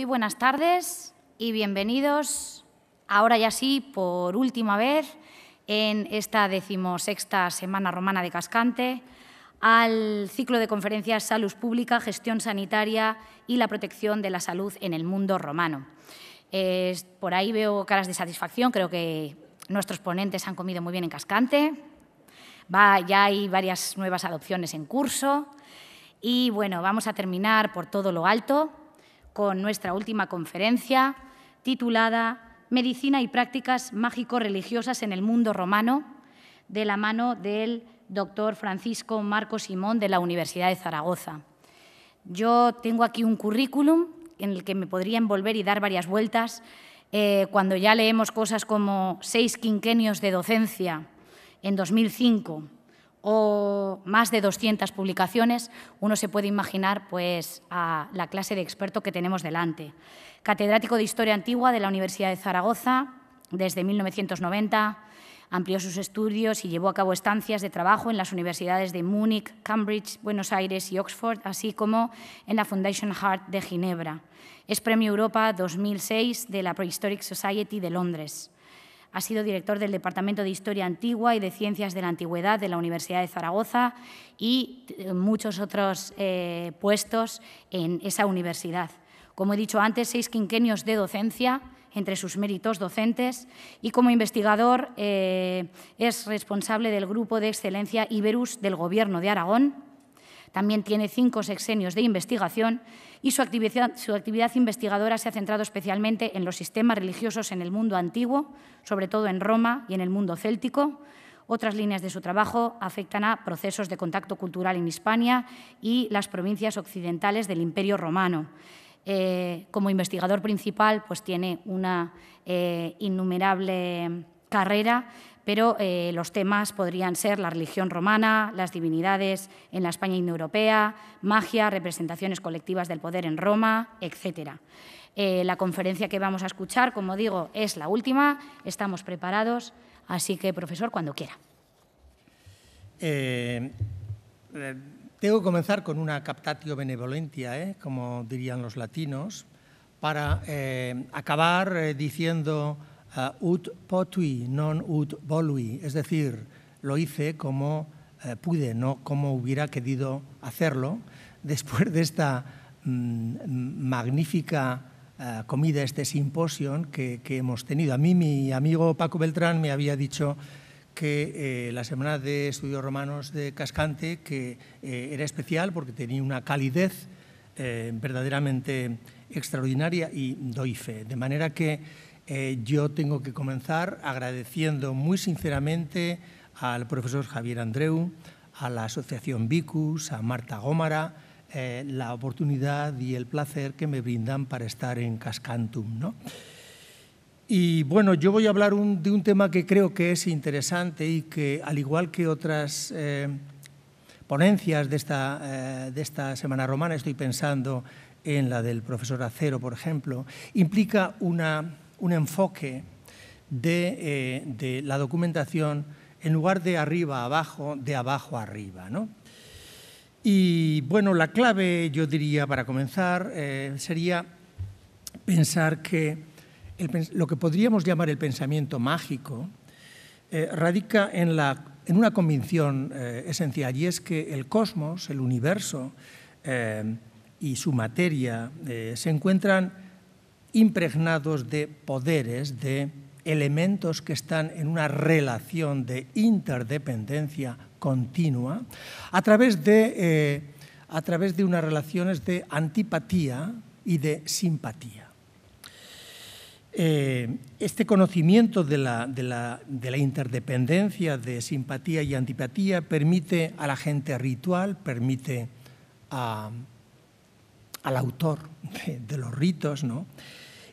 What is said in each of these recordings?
Muy buenas tardes y bienvenidos, ahora ya sí, por última vez, en esta decimosexta Semana Romana de Cascante, al ciclo de conferencias Salud Pública, Gestión Sanitaria y la Protección de la Salud en el Mundo Romano. por ahí veo caras de satisfacción, creo que nuestros ponentes han comido muy bien en Cascante, ya hay varias nuevas adopciones en curso y bueno, vamos a terminar por todo lo alto con nuestra última conferencia titulada Medicina y prácticas mágico-religiosas en el mundo romano, de la mano del doctor Francisco Marco Simón de la Universidad de Zaragoza. Yo tengo aquí un currículum en el que me podría envolver y dar varias vueltas eh, cuando ya leemos cosas como seis quinquenios de docencia en 2005 o más de 200 publicaciones, uno se puede imaginar pues, a la clase de experto que tenemos delante. Catedrático de Historia Antigua de la Universidad de Zaragoza desde 1990, amplió sus estudios y llevó a cabo estancias de trabajo en las universidades de Múnich, Cambridge, Buenos Aires y Oxford, así como en la Foundation Heart de Ginebra. Es Premio Europa 2006 de la Prehistoric Society de Londres. Ha sido director del Departamento de Historia Antigua y de Ciencias de la Antigüedad de la Universidad de Zaragoza y eh, muchos otros eh, puestos en esa universidad. Como he dicho antes, seis quinquenios de docencia entre sus méritos docentes y como investigador eh, es responsable del Grupo de Excelencia Iberus del Gobierno de Aragón también tiene cinco sexenios de investigación y su actividad, investigadora se ha centrado especialmente en los sistemas religiosos en el mundo antiguo, sobre todo en Roma y en el mundo céltico, otras líneas de su trabajo afectan a procesos de contacto cultural en Hispania y las provincias occidentales del Imperio Romano. Eh, como investigador principal, pues tiene una eh, innumerable carrera, pero eh, los temas podrían ser la religión romana, las divinidades en la España indoeuropea, magia, representaciones colectivas del poder en Roma, etc. Eh, la conferencia que vamos a escuchar, como digo, es la última, estamos preparados, así que profesor, cuando quiera. Eh, tengo que comenzar con una captatio benevolentia, como dirían los latinos, para acabar diciendo ut potui, non ut volui, es decir, lo hice como eh, pude, no como hubiera querido hacerlo, después de esta mm, magnífica eh, comida, este simposio que, hemos tenido. A mí mi amigo Paco Beltrán me había dicho que eh, la Semana de Estudios Romanos de Cascante que era especial porque tenía una calidez verdaderamente extraordinaria y doy fe. De manera que eh, yo tengo que comenzar agradeciendo muy sinceramente al profesor Javier Andreu, a la Asociación Vicus, a Marta Gómara, eh, la oportunidad y el placer que me brindan para estar en Cascantum. ¿no? Y bueno, yo voy a hablar de un tema que creo que es interesante y que, al igual que otras eh, ponencias de esta, de esta Semana Romana, estoy pensando en la del profesor Acero, por ejemplo, implica una un enfoque eh, de, la documentación en lugar de arriba a abajo, de abajo arriba. Y bueno, la clave, yo diría, para comenzar, eh, sería pensar que lo que podríamos llamar el pensamiento mágico eh, radica en, la, en, una convicción esencial, y es que el cosmos, el universo y su materia se encuentran impregnados de poderes, de elementos que están en una relación de interdependencia continua, a través de, eh, a través de unas relaciones de antipatía y de simpatía. Eh, este conocimiento de la, interdependencia de simpatía y antipatía permite a la gente ritual, permite al autor de, de los ritos, ¿no?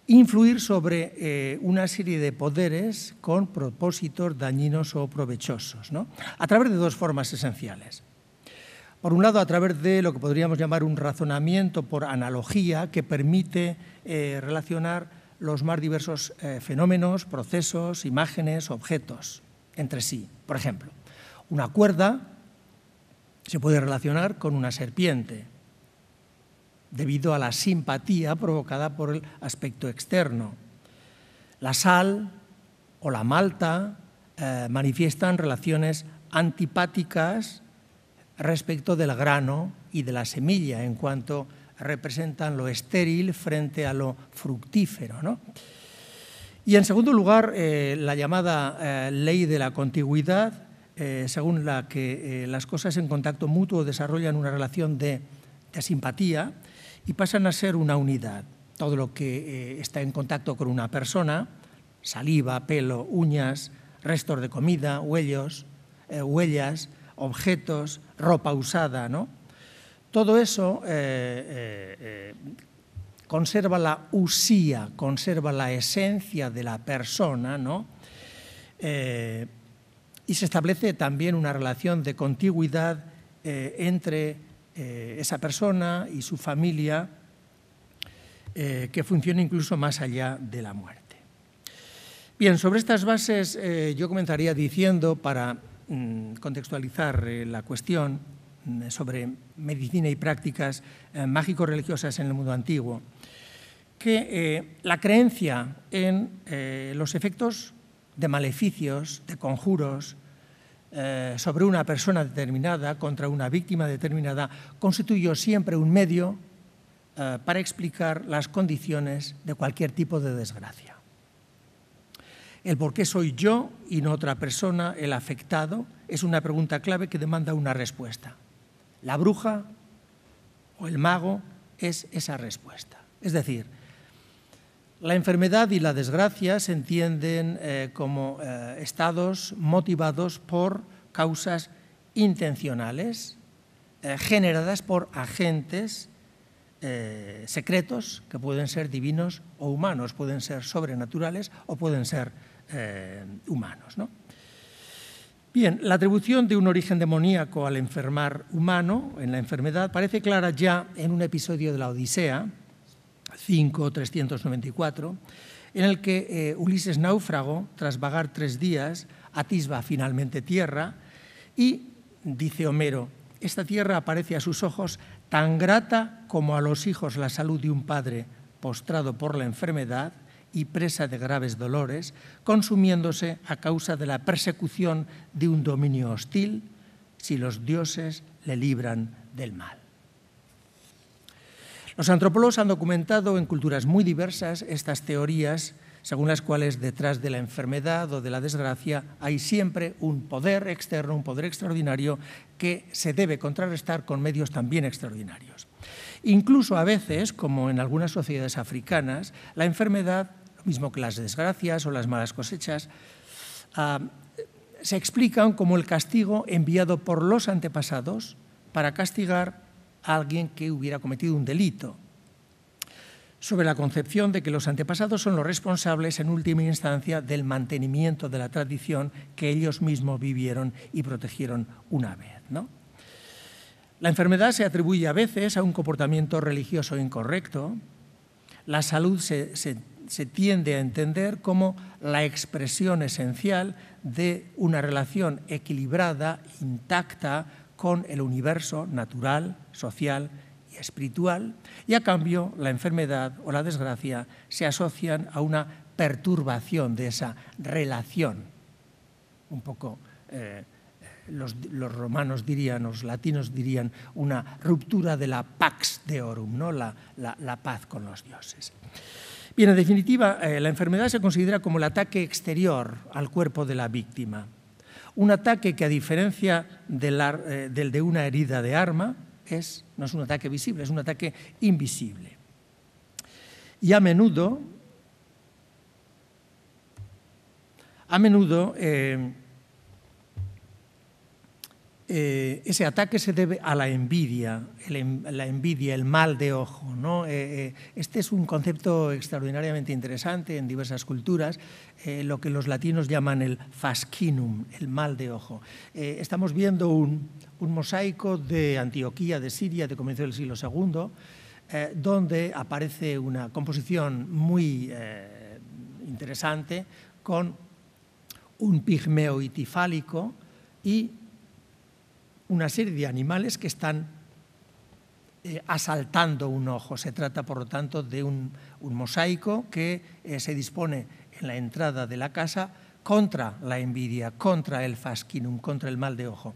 influir sobre eh, una serie de poderes con propósitos dañinos o provechosos, ¿no? a través de dos formas esenciales. Por un lado, a través de lo que podríamos llamar un razonamiento por analogía que permite eh, relacionar los más diversos eh, fenómenos, procesos, imágenes, objetos entre sí. Por ejemplo, una cuerda se puede relacionar con una serpiente, debido a la simpatía provocada por el aspecto externo. La sal o la malta eh, manifiestan relaciones antipáticas respecto del grano y de la semilla en cuanto representan lo estéril frente a lo fructífero. ¿no? Y en segundo lugar, eh, la llamada eh, ley de la contigüidad, según la que las cosas en contacto mutuo desarrollan una relación de, de simpatía, y pasan a ser una unidad. Todo lo que eh, está en contacto con una persona, saliva, pelo, uñas, restos de comida, huellos, eh, huellas, objetos, ropa usada, ¿no? Todo eso eh, conserva la usía, conserva la esencia de la persona, ¿no? y se establece también una relación de contigüidad entre eh, esa persona y su familia eh, que funciona incluso más allá de la muerte. Bien, sobre estas bases eh, yo comenzaría diciendo, para mm, contextualizar la cuestión mm, sobre medicina y prácticas mágico-religiosas en el mundo antiguo, que la creencia en los efectos de maleficios, de conjuros, eh, sobre una persona determinada, contra una víctima determinada, constituyó siempre un medio eh, para explicar las condiciones de cualquier tipo de desgracia. El por qué soy yo y no otra persona el afectado es una pregunta clave que demanda una respuesta. La bruja o el mago es esa respuesta. Es decir, la enfermedad y la desgracia se entienden eh, como eh, estados motivados por causas intencionales eh, generadas por agentes secretos que pueden ser divinos o humanos, pueden ser sobrenaturales o pueden ser humanos. Bien, la atribución de un origen demoníaco al enfermar humano en la enfermedad parece clara ya en un episodio de la Odisea, 5.394, en el que eh, Ulises náufrago, tras vagar tres días, atisba finalmente tierra y, dice Homero, esta tierra aparece a sus ojos tan grata como a los hijos la salud de un padre postrado por la enfermedad y presa de graves dolores, consumiéndose a causa de la persecución de un dominio hostil si los dioses le libran del mal. Los antropólogos han documentado en culturas muy diversas estas teorías según las cuales detrás de la enfermedad o de la desgracia hay siempre un poder externo, un poder extraordinario que se debe contrarrestar con medios también extraordinarios. Incluso a veces, como en algunas sociedades africanas, la enfermedad, lo mismo que las desgracias o las malas cosechas, ah, se explican como el castigo enviado por los antepasados para castigar alguien que hubiera cometido un delito. Sobre la concepción de que los antepasados son los responsables en última instancia del mantenimiento de la tradición que ellos mismos vivieron y protegieron una vez. La enfermedad se atribuye a veces a un comportamiento religioso incorrecto. La salud se, tiende a entender como la expresión esencial de una relación equilibrada, intacta, con el universo natural, social y espiritual, y a cambio la enfermedad o la desgracia se asocian a una perturbación de esa relación. Un poco eh, los, romanos dirían, los latinos dirían, una ruptura de la pax deorum, ¿no? la, paz con los dioses. Bien, en definitiva, eh, la enfermedad se considera como el ataque exterior al cuerpo de la víctima un ataque que a diferencia eh, del de una herida de arma es, no es un ataque visible, es un ataque invisible. Y a menudo, a menudo eh, eh, ese ataque se debe a la envidia, la envidia, el mal de ojo. ¿no? Eh, eh, este es un concepto extraordinariamente interesante en diversas culturas, lo que los latinos llaman el fascinum, el mal de ojo. estamos viendo un, un, mosaico de Antioquía, de Siria, de comienzo del siglo II, donde aparece una composición muy interesante con un pigmeo itifálico y una serie de animales que están eh, asaltando un ojo. Se trata, por lo tanto, de un, mosaico que eh, se dispone en la entrada de la casa contra la envidia, contra el fascinum, contra el mal de ojo.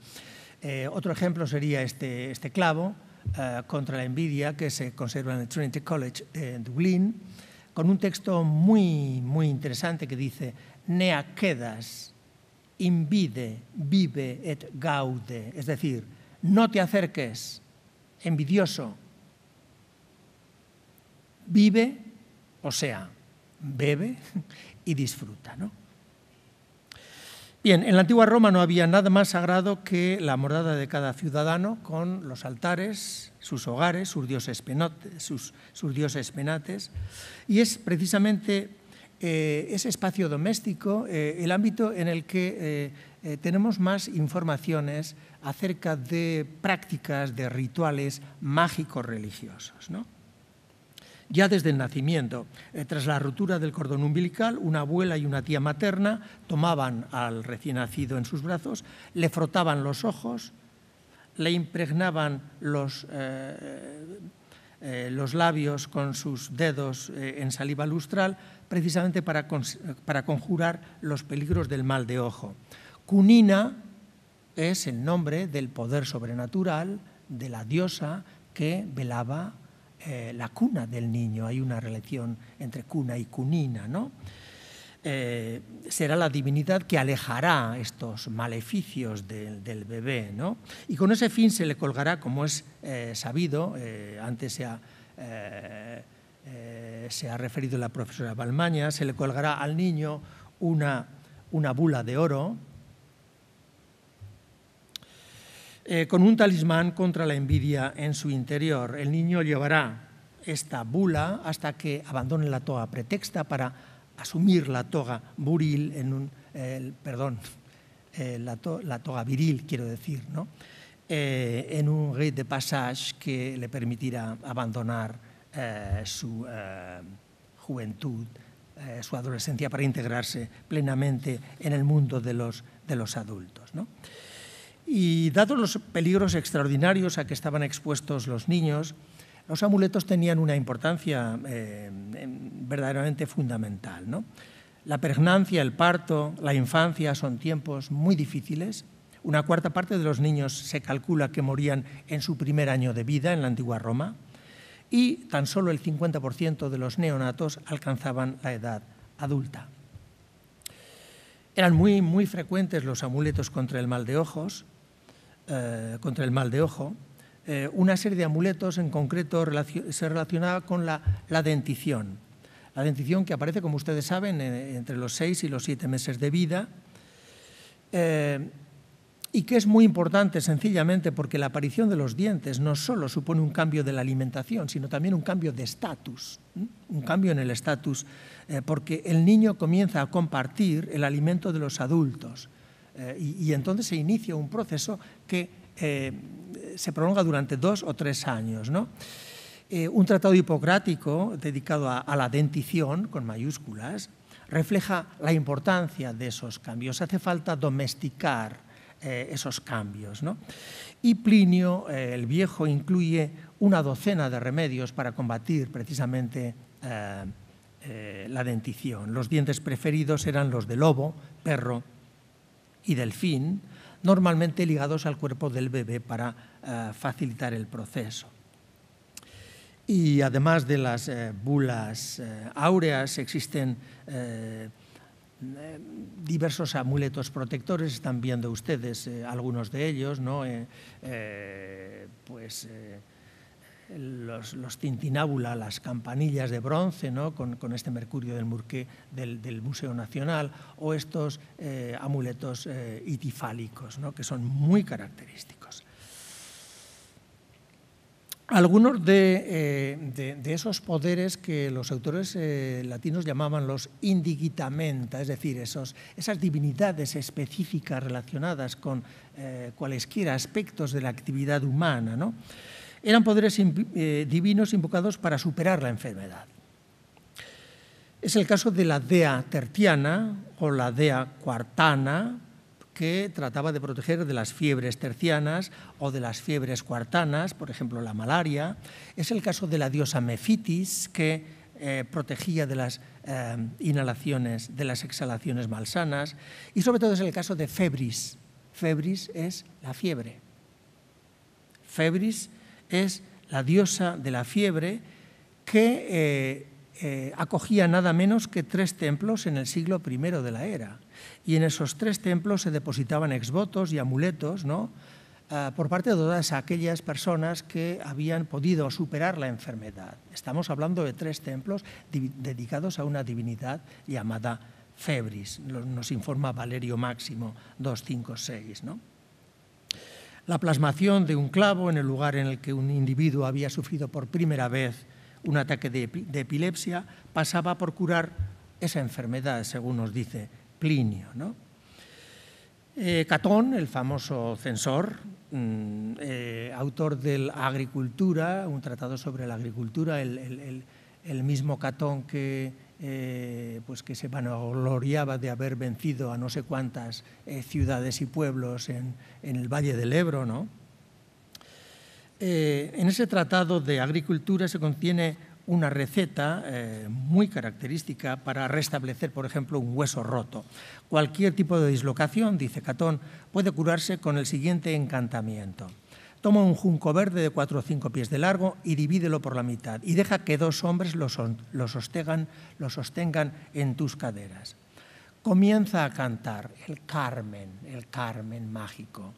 Eh, otro ejemplo sería este, este clavo contra la envidia que se conserva en el Trinity College en Dublín, con un texto muy, muy interesante que dice, «Nea quedas» invide, vive et gaude, es decir, no te acerques, envidioso, vive, o sea, bebe y disfruta. Bien, en la antigua Roma no había nada más sagrado que la morada de cada ciudadano con los altares, sus hogares, sus dioses, penates, sus dioses penates. Y es precisamente eh, ese espacio doméstico, eh, el ámbito en el que eh, tenemos más informaciones acerca de prácticas, de rituales mágicos religiosos. Ya desde el nacimiento, tras la ruptura del cordón umbilical, una abuela y una tía materna tomaban al recién nacido en sus brazos, le frotaban los ojos, le impregnaban los eh, los labios con sus dedos eh, en saliva lustral, precisamente para, conjurar los peligros del mal de ojo. Cunina es el nombre del poder sobrenatural de la diosa que velaba eh, la cuna del niño. Hay una relación entre cuna y cunina, ¿no? Eh, será la divinidad que alejará estos maleficios del bebé. Y con ese fin se le colgará, como es eh, sabido, eh, antes se ha, se ha referido la profesora Balmaña, se le colgará al niño una, una bula de oro con un talismán contra la envidia en su interior. El niño llevará esta bula hasta que abandone la toa pretexta para asumir la toga viril en un, perdón, eh, la, toga viril, quiero decir, ¿no? Eh, en un rite de passage que le permitirá abandonar eh, su juventud, su adolescencia, para integrarse plenamente en el mundo de los, de los adultos. ¿no? Y dados los peligros extraordinarios a que estaban expuestos los niños, los amuletos tenían una importancia eh, em, verdaderamente fundamental. La pregnancia, el parto, la infancia son tiempos muy difíciles. Una cuarta parte de los niños se calcula que morían en su primer año de vida en la antigua Roma y tan solo el 50% de los neonatos alcanzaban la edad adulta. Eran muy, muy frecuentes los amuletos contra el mal de ojos, eh, contra el mal de ojo, eh, una serie de amuletos, en concreto se relacionaba con la, dentición. La dentición que aparece, como ustedes saben, eh, entre los seis y los siete meses de vida. Eh, y que es muy importante sencillamente porque la aparición de los dientes no solo supone un cambio de la alimentación, sino también un cambio de estatus, un cambio en el estatus, porque el niño comienza a compartir el alimento de los adultos y, entonces se inicia un proceso que se prolonga durante dos o tres años. ¿no? Eh, un tratado hipocrático dedicado a, la dentición, con mayúsculas, refleja la importancia de esos cambios. Hace falta domesticar eh, esos cambios. ¿no? Y Plinio eh, el Viejo incluye una docena de remedios para combatir precisamente la dentición. Los dientes preferidos eran los de lobo, perro y delfín, normalmente ligados al cuerpo del bebé para eh, facilitar el proceso. Y además de las eh, bulas eh, áureas, existen diversos amuletos protectores, están viendo ustedes algunos de ellos, pues los, los, las campanillas de bronce con, este mercurio del, murqué, del, Museo Nacional o estos amuletos itifálicos, que son muy característicos algunos eh, de, esos poderes que los autores eh, latinos llamaban los indigitamenta, es decir, esas divinidades específicas relacionadas con eh, cualesquiera aspectos de la actividad humana, eran poderes divinos invocados para superar la enfermedad. Es el caso de la dea tertiana o la dea cuartana, que trataba de proteger de las fiebres tercianas o de las fiebres cuartanas, por ejemplo la malaria. Es el caso de la diosa Mefitis, que eh, protegía de las eh, inhalaciones, de las exhalaciones malsanas. Y sobre todo es el caso de Febris. Febris es la fiebre. Febris es la diosa de la fiebre que eh, acogía nada menos que tres templos en el siglo I de la era y en esos tres templos se depositaban exvotos y amuletos ¿no? Ah, por parte de todas aquellas personas que habían podido superar la enfermedad. Estamos hablando de tres templos dedicados a una divinidad llamada Febris, nos informa Valerio Máximo 256. ¿no? La plasmación de un clavo en el lugar en el que un individuo había sufrido por primera vez un ataque de, epilepsia pasaba por curar esa enfermedad, según nos dice Plinio. Eh, Catón, el famoso censor, mm, eh, autor del Agricultura, un tratado sobre la agricultura, el, mismo Catón que, eh, pues que se vanagloriaba de haber vencido a no sé cuántas ciudades y pueblos en, el Valle del Ebro. en ese tratado de agricultura se contiene una receta eh, muy característica para restablecer, por ejemplo, un hueso roto. Cualquier tipo de dislocación, dice Catón, puede curarse con el siguiente encantamiento. Toma un junco verde de cuatro o cinco pies de largo y divídelo por la mitad y deja que dos hombres lo, sostengan, lo sostengan en tus caderas. Comienza a cantar el Carmen, el Carmen mágico.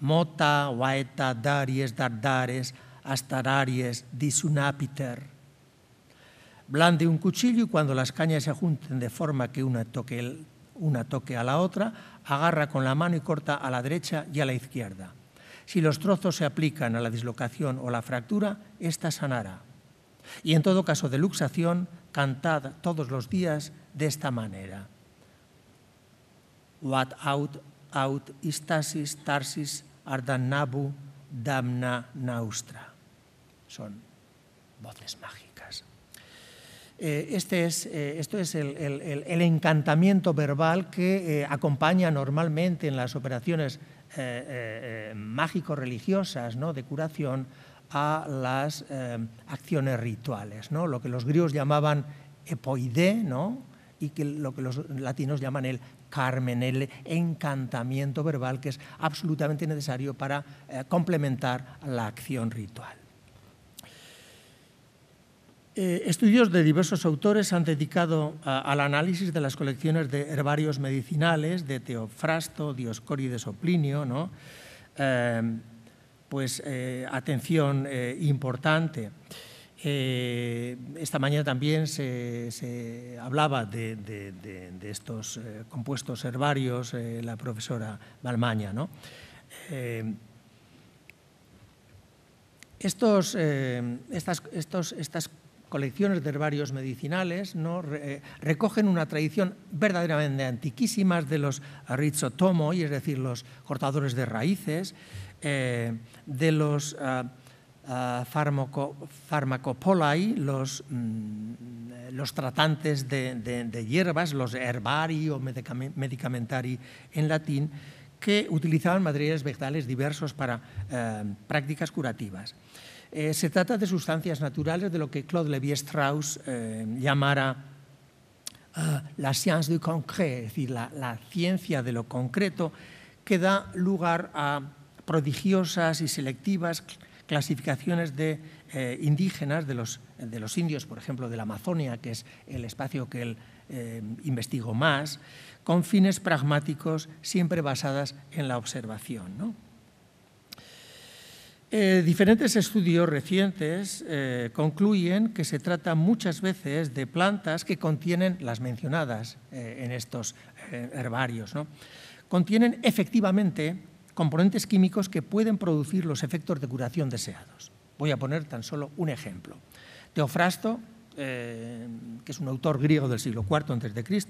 Mota, waeta, Daries, Dardares, Astararies, Disunapiter, Blande un cuchillo y cuando las cañas se junten de forma que una toque, a la otra, agarra con la mano y corta a la derecha y a la izquierda. Si los trozos se aplican a la dislocación o la fractura, esta sanará. Y en todo caso de luxación, cantad todos los días de esta manera. Wat out, out, istasis, tarsis, ardanabu, damna, naustra. Son voces mágicas. Eh, este es, eh, esto es el, encantamiento verbal que eh, acompaña normalmente en las operaciones mágico-religiosas de curación a las acciones rituales, lo que los griegos llamaban epoide, y que lo que los latinos llaman el carmen, el encantamiento verbal, que es absolutamente necesario para complementar la acción ritual. Eh, estudios de diversos autores han dedicado al análisis de las colecciones de herbarios medicinales de Teofrasto, Dioscorides o Plinio, ¿no? Em, pues eh, atención eh, importante. esta mañana también se, hablaba de, estos compuestos herbarios la profesora Balmaña. ¿no? Em, estos, estas, estos, estas, colecciones de herbarios medicinales, eh, recogen una tradición verdaderamente antiquísima de los rizotomo, es decir, los cortadores de raíces, eh, de los ah, ah, farmacopolai, mm, los, tratantes de, hierbas, los herbari o medicamentari en latín, que utilizaban materiales vegetales diversos para eh, prácticas curativas. Eh, se trata de sustancias naturales de lo que Claude levi strauss eh, llamara ah, la science du concret, es decir, la, ciencia de lo concreto, que da lugar a prodigiosas y selectivas clasificaciones de eh, indígenas, de los, de los, indios, por ejemplo, de la Amazonia, que es el espacio que él investigó más, con fines pragmáticos, siempre basadas en la observación. ¿no? Eh, diferentes estudios recientes eh, concluyen que se trata muchas veces de plantas que contienen las mencionadas eh, en estos herbarios. Contienen efectivamente componentes químicos que pueden producir los efectos de curación deseados. Voy a poner tan solo un ejemplo. Teofrasto, que es un autor griego del siglo IV a.C.,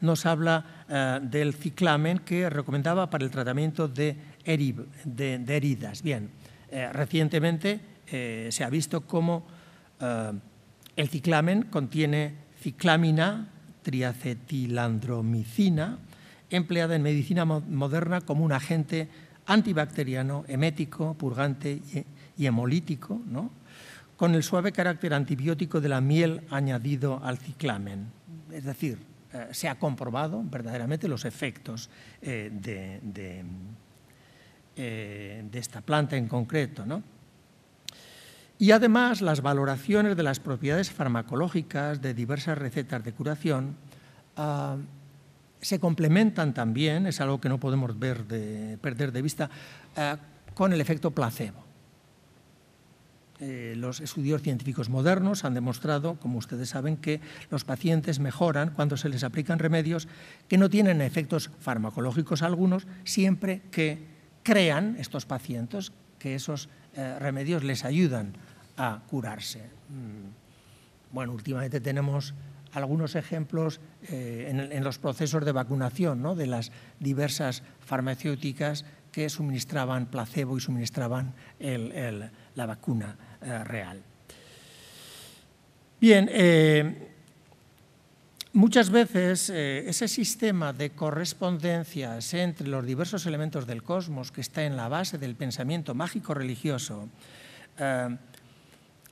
nos habla del ciclamen que recomendaba para el tratamiento de, de heridas. Bien, eh, recientemente eh, se ha visto cómo eh, el ciclamen contiene ciclamina, triacetilandromicina, empleada en medicina moderna como un agente antibacteriano, emético, purgante y hemolítico, con el suave carácter antibiótico de la miel añadido al ciclamen. Es decir, se ha comprobado verdaderamente los efectos de, eh, de esta planta en concreto. ¿no? Y además las valoraciones de las propiedades farmacológicas de diversas recetas de curación ah, se complementan también, es algo que no podemos ver perder de vista, ah, con el efecto placebo. Eh, los estudios científicos modernos han demostrado, como ustedes saben, que los pacientes mejoran cuando se les aplican remedios que no tienen efectos farmacológicos algunos, siempre que crean estos pacientes que esos eh, remedios les ayudan a curarse. Mm. Bueno, últimamente tenemos algunos ejemplos eh, en, los procesos de vacunación ¿no? de las diversas farmacéuticas que suministraban placebo y suministraban la vacuna eh, real. Bien, Muchas veces eh, ese sistema de correspondencias entre los diversos elementos del cosmos que está en la base del pensamiento mágico religioso eh,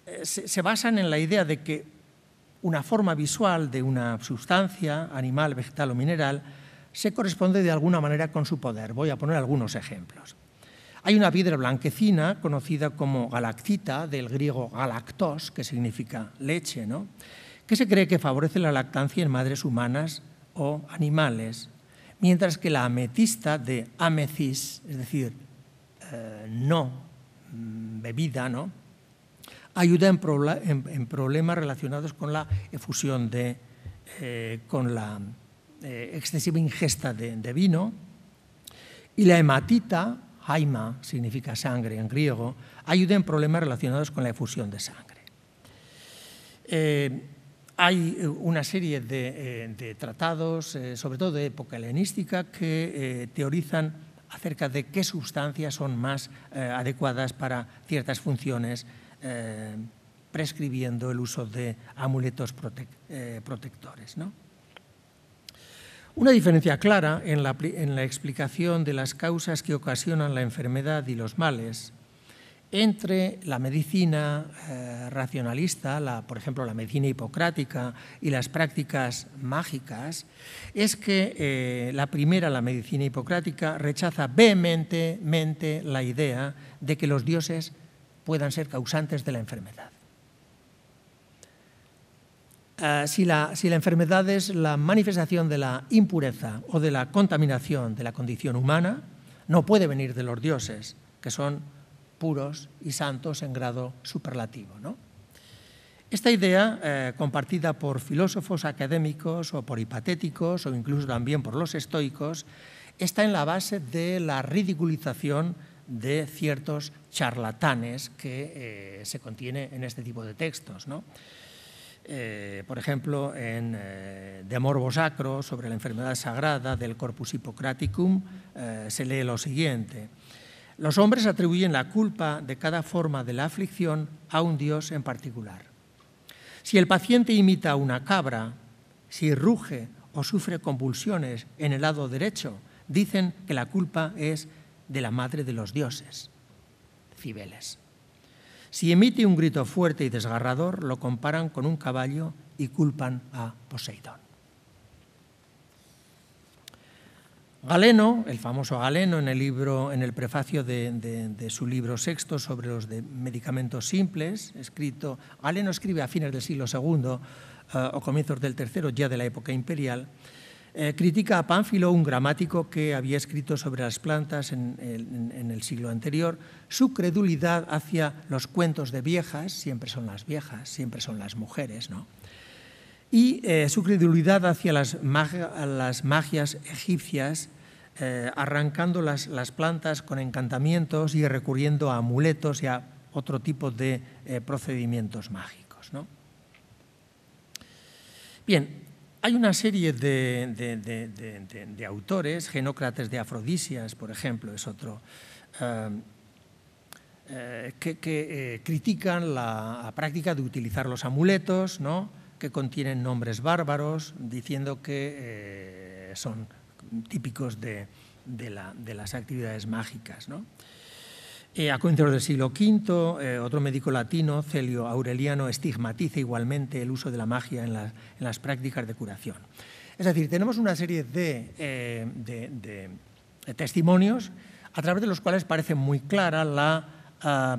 eh, se, se, basan en la idea de que una forma visual de una sustancia, animal, vegetal o mineral, se corresponde de alguna manera con su poder. Voy a poner algunos ejemplos. Hay una piedra blanquecina conocida como galactita, del griego galactos, que significa leche, ¿no? que se cree que favorece la lactancia en madres humanas o animales, mientras que la ametista de amethis, es decir, eh, no mm, bebida, ¿no? ayuda en, problemas relacionados con la efusión de, eh, con la eh, excesiva ingesta de, vino. Y la hematita, haima, significa sangre en griego, ayuda en problemas relacionados con la efusión de sangre. Hay eh, una serie de, eh, tratados, eh, sobre todo de época helenística, que teorizan acerca de qué sustancias son más adecuadas para ciertas funciones, prescribiendo el uso de amuletos protectores. Una diferencia clara en la, explicación de las causas que ocasionan la enfermedad y los males entre la medicina eh, racionalista, por ejemplo la medicina hipocrática y las prácticas mágicas, es que eh, la primera, la medicina hipocrática, rechaza vehementemente la idea de que los dioses puedan ser causantes de la enfermedad. Ah, si la enfermedad es la manifestación de la impureza o de la contaminación de la condición humana, no puede venir de los dioses, que son puros y santos en grado superlativo. ¿no? Esta idea, eh, compartida por filósofos académicos o por hipatéticos o incluso también por los estoicos, está en la base de la ridiculización de ciertos charlatanes que eh, se contiene en este tipo de textos. Eh, por ejemplo, en De Morbo Sacro, sobre la enfermedad sagrada del Corpus Hippocraticum, se lee lo siguiente. Los hombres atribuyen la culpa de cada forma de la aflicción a un Dios en particular. Si el paciente imita a una cabra, si ruge o sufre convulsiones en el lado derecho, dicen que la culpa es de la madre de los dioses, Cibeles. Si emite un grito fuerte y desgarrador, lo comparan con un caballo y culpan a Poseidón. Galeno, el famoso Galeno, en el, libro, en el prefacio de, su libro sexto sobre los medicamentos simples, escrito, Galeno escribe a fines del siglo II eh, o comienzos del tercero, ya de la época imperial, eh, critica a Pánfilo, un gramático que había escrito sobre las plantas en, el siglo anterior, su credulidad hacia los cuentos de viejas, siempre son las viejas, siempre son las mujeres, ¿no? y eh, su credulidad hacia las, magias egipcias, eh, arrancando las, plantas con encantamientos y recurriendo a amuletos y a otro tipo de eh, procedimientos mágicos. ¿no? Bien, hay una serie de, autores, Genócrates de Afrodisias, por ejemplo, es otro, que, que critican la práctica de utilizar los amuletos, ¿no? que contienen nombres bárbaros, diciendo que eh, son típicos de, las actividades mágicas. ¿no? Eh, a comienzos del siglo V, eh, otro médico latino, Celio Aureliano, estigmatiza igualmente el uso de la magia en, en las prácticas de curación. Es decir, tenemos una serie de, testimonios a través de los cuales parece muy clara la... Ah,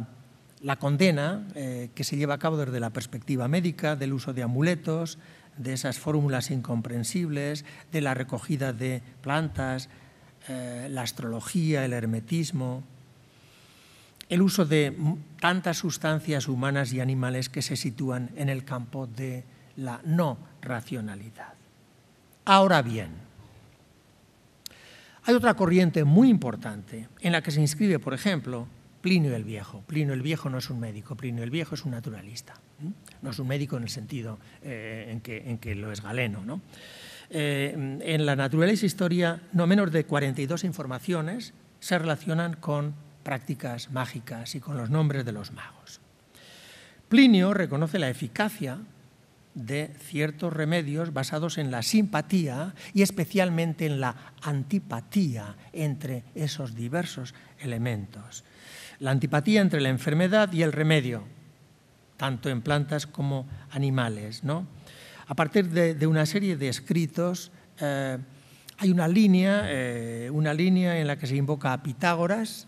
la condena eh, que se lleva a cabo desde la perspectiva médica, del uso de amuletos, de esas fórmulas incomprensibles, de la recogida de plantas, eh, la astrología, el hermetismo, el uso de tantas sustancias humanas y animales que se sitúan en el campo de la no racionalidad. Ahora bien, hay otra corriente muy importante en la que se inscribe, por ejemplo, Plinio el Viejo. Plinio el Viejo no es un médico, Plinio el Viejo es un naturalista. No es un médico en el sentido eh, en, que, lo es Galeno. Eh, en la naturaleza e Historia, no menos de 42 informaciones se relacionan con prácticas mágicas y con los nombres de los magos. Plinio reconoce la eficacia de ciertos remedios basados en la simpatía y especialmente en la antipatía entre esos diversos elementos la antipatía entre la enfermedad y el remedio, tanto en plantas como animales. A partir de, una serie de escritos eh, hay una línea, eh, una línea en la que se invoca a Pitágoras,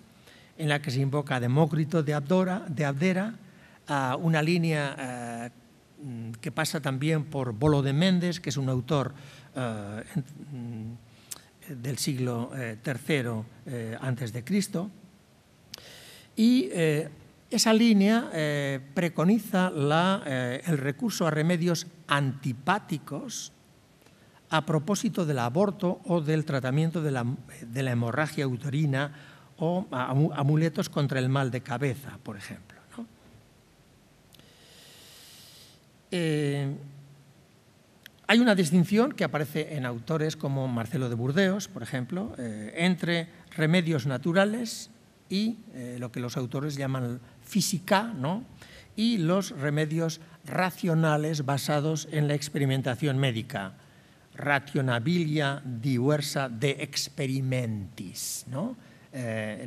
en la que se invoca a Demócrito de, Abdora, de Abdera, a una línea eh, que pasa también por Bolo de Méndez, que es un autor mm, del siglo III antes de Cristo, y eh, esa línea eh, preconiza eh, el recurso a remedios antipáticos a propósito del aborto o del tratamiento de la, hemorragia uterina o amuletos contra el mal de cabeza, por ejemplo. hay una distinción que aparece en autores como Marcelo de Burdeos, por ejemplo, entre remedios naturales y eh, lo que los autores llaman física, ¿no? y los remedios racionales basados en la experimentación médica, rationabilia diversa de experimentis. ¿no? Eh,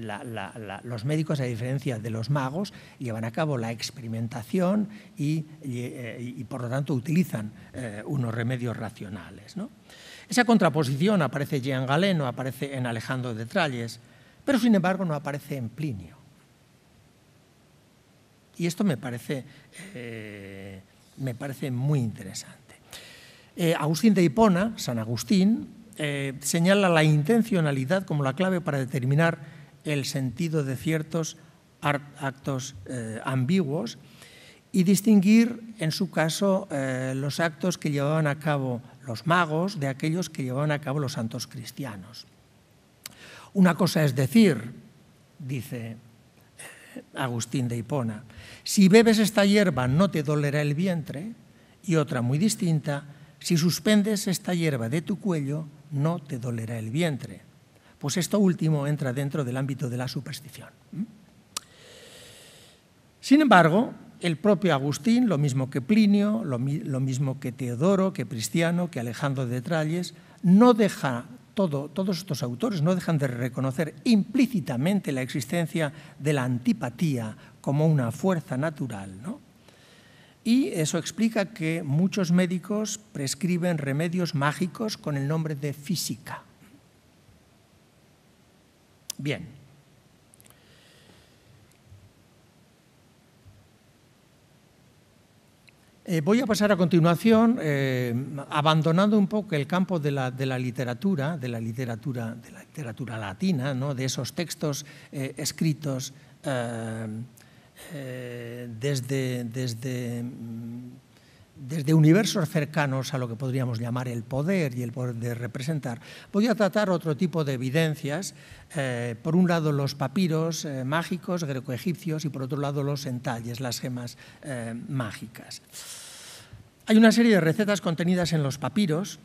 los médicos, a diferencia de los magos, llevan a cabo la experimentación y, eh, por lo tanto utilizan unos remedios racionales. Esa contraposición aparece ya en Galeno, aparece en Alejandro de Tralles, pero sin embargo no aparece en Plinio. Y esto me parece, eh, muy interesante. Eh, Agustín de Hipona, San Agustín, eh, señala la intencionalidad como la clave para determinar el sentido de ciertos actos ambiguos y distinguir, en su caso, los actos que llevaban a cabo los magos de aquellos que llevaban a cabo los santos cristianos. Una cosa es decir, dice eh, Agustín de Hipona, si bebes esta hierba no te dolerá el vientre, y otra muy distinta, si suspendes esta hierba de tu cuello no te dolerá el vientre. Pues esto último entra dentro del ámbito de la superstición. ¿Mm? Sin embargo, el propio Agustín, lo mismo que Plinio, lo, mismo que Teodoro, que Cristiano, que Alejandro de Tralles, no deja todos estos autores no dejan de reconocer implícitamente la existencia de la antipatía como una fuerza natural. Y eso explica que muchos médicos prescriben remedios mágicos con el nombre de física. Bien, Eh, voy a pasar a continuación, eh, abandonando un poco el campo de la, literatura, de la literatura, de la literatura latina, de esos textos eh, escritos desde, desde mm, desde universos cercanos a lo que podríamos llamar el poder y el poder de representar, podía tratar otro tipo de evidencias, eh, por un lado los papiros eh, mágicos grecoegipcios y por otro lado los entalles, las gemas eh, mágicas. Hay una serie de recetas contenidas en los papiros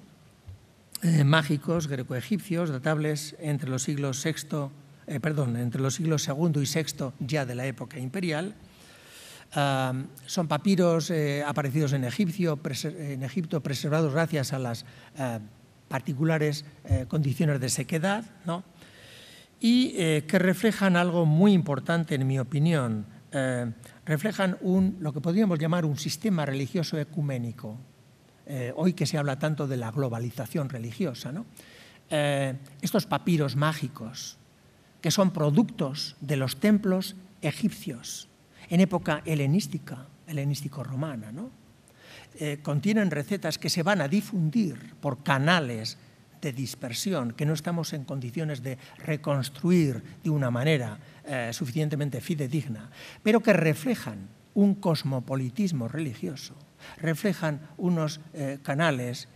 mágicos grecoegipcios, datables entre los siglos VI, perdón, entre los siglos II y VI ya de la época imperial, son papiros eh, aparecidos en, en, Egipto, preservados gracias a las eh, particulares eh, condiciones de sequedad, y que reflejan algo muy importante, en mi opinión. reflejan lo que podríamos llamar un sistema religioso ecuménico, hoy que se habla tanto de la globalización religiosa. estos papiros mágicos, que son productos de los templos egipcios, en época helenística, helenístico-romana. ¿no? Eh, contienen recetas que se van a difundir por canales de dispersión, que no estamos en condiciones de reconstruir de una manera eh, suficientemente fidedigna, pero que reflejan un cosmopolitismo religioso, reflejan unos eh, canales,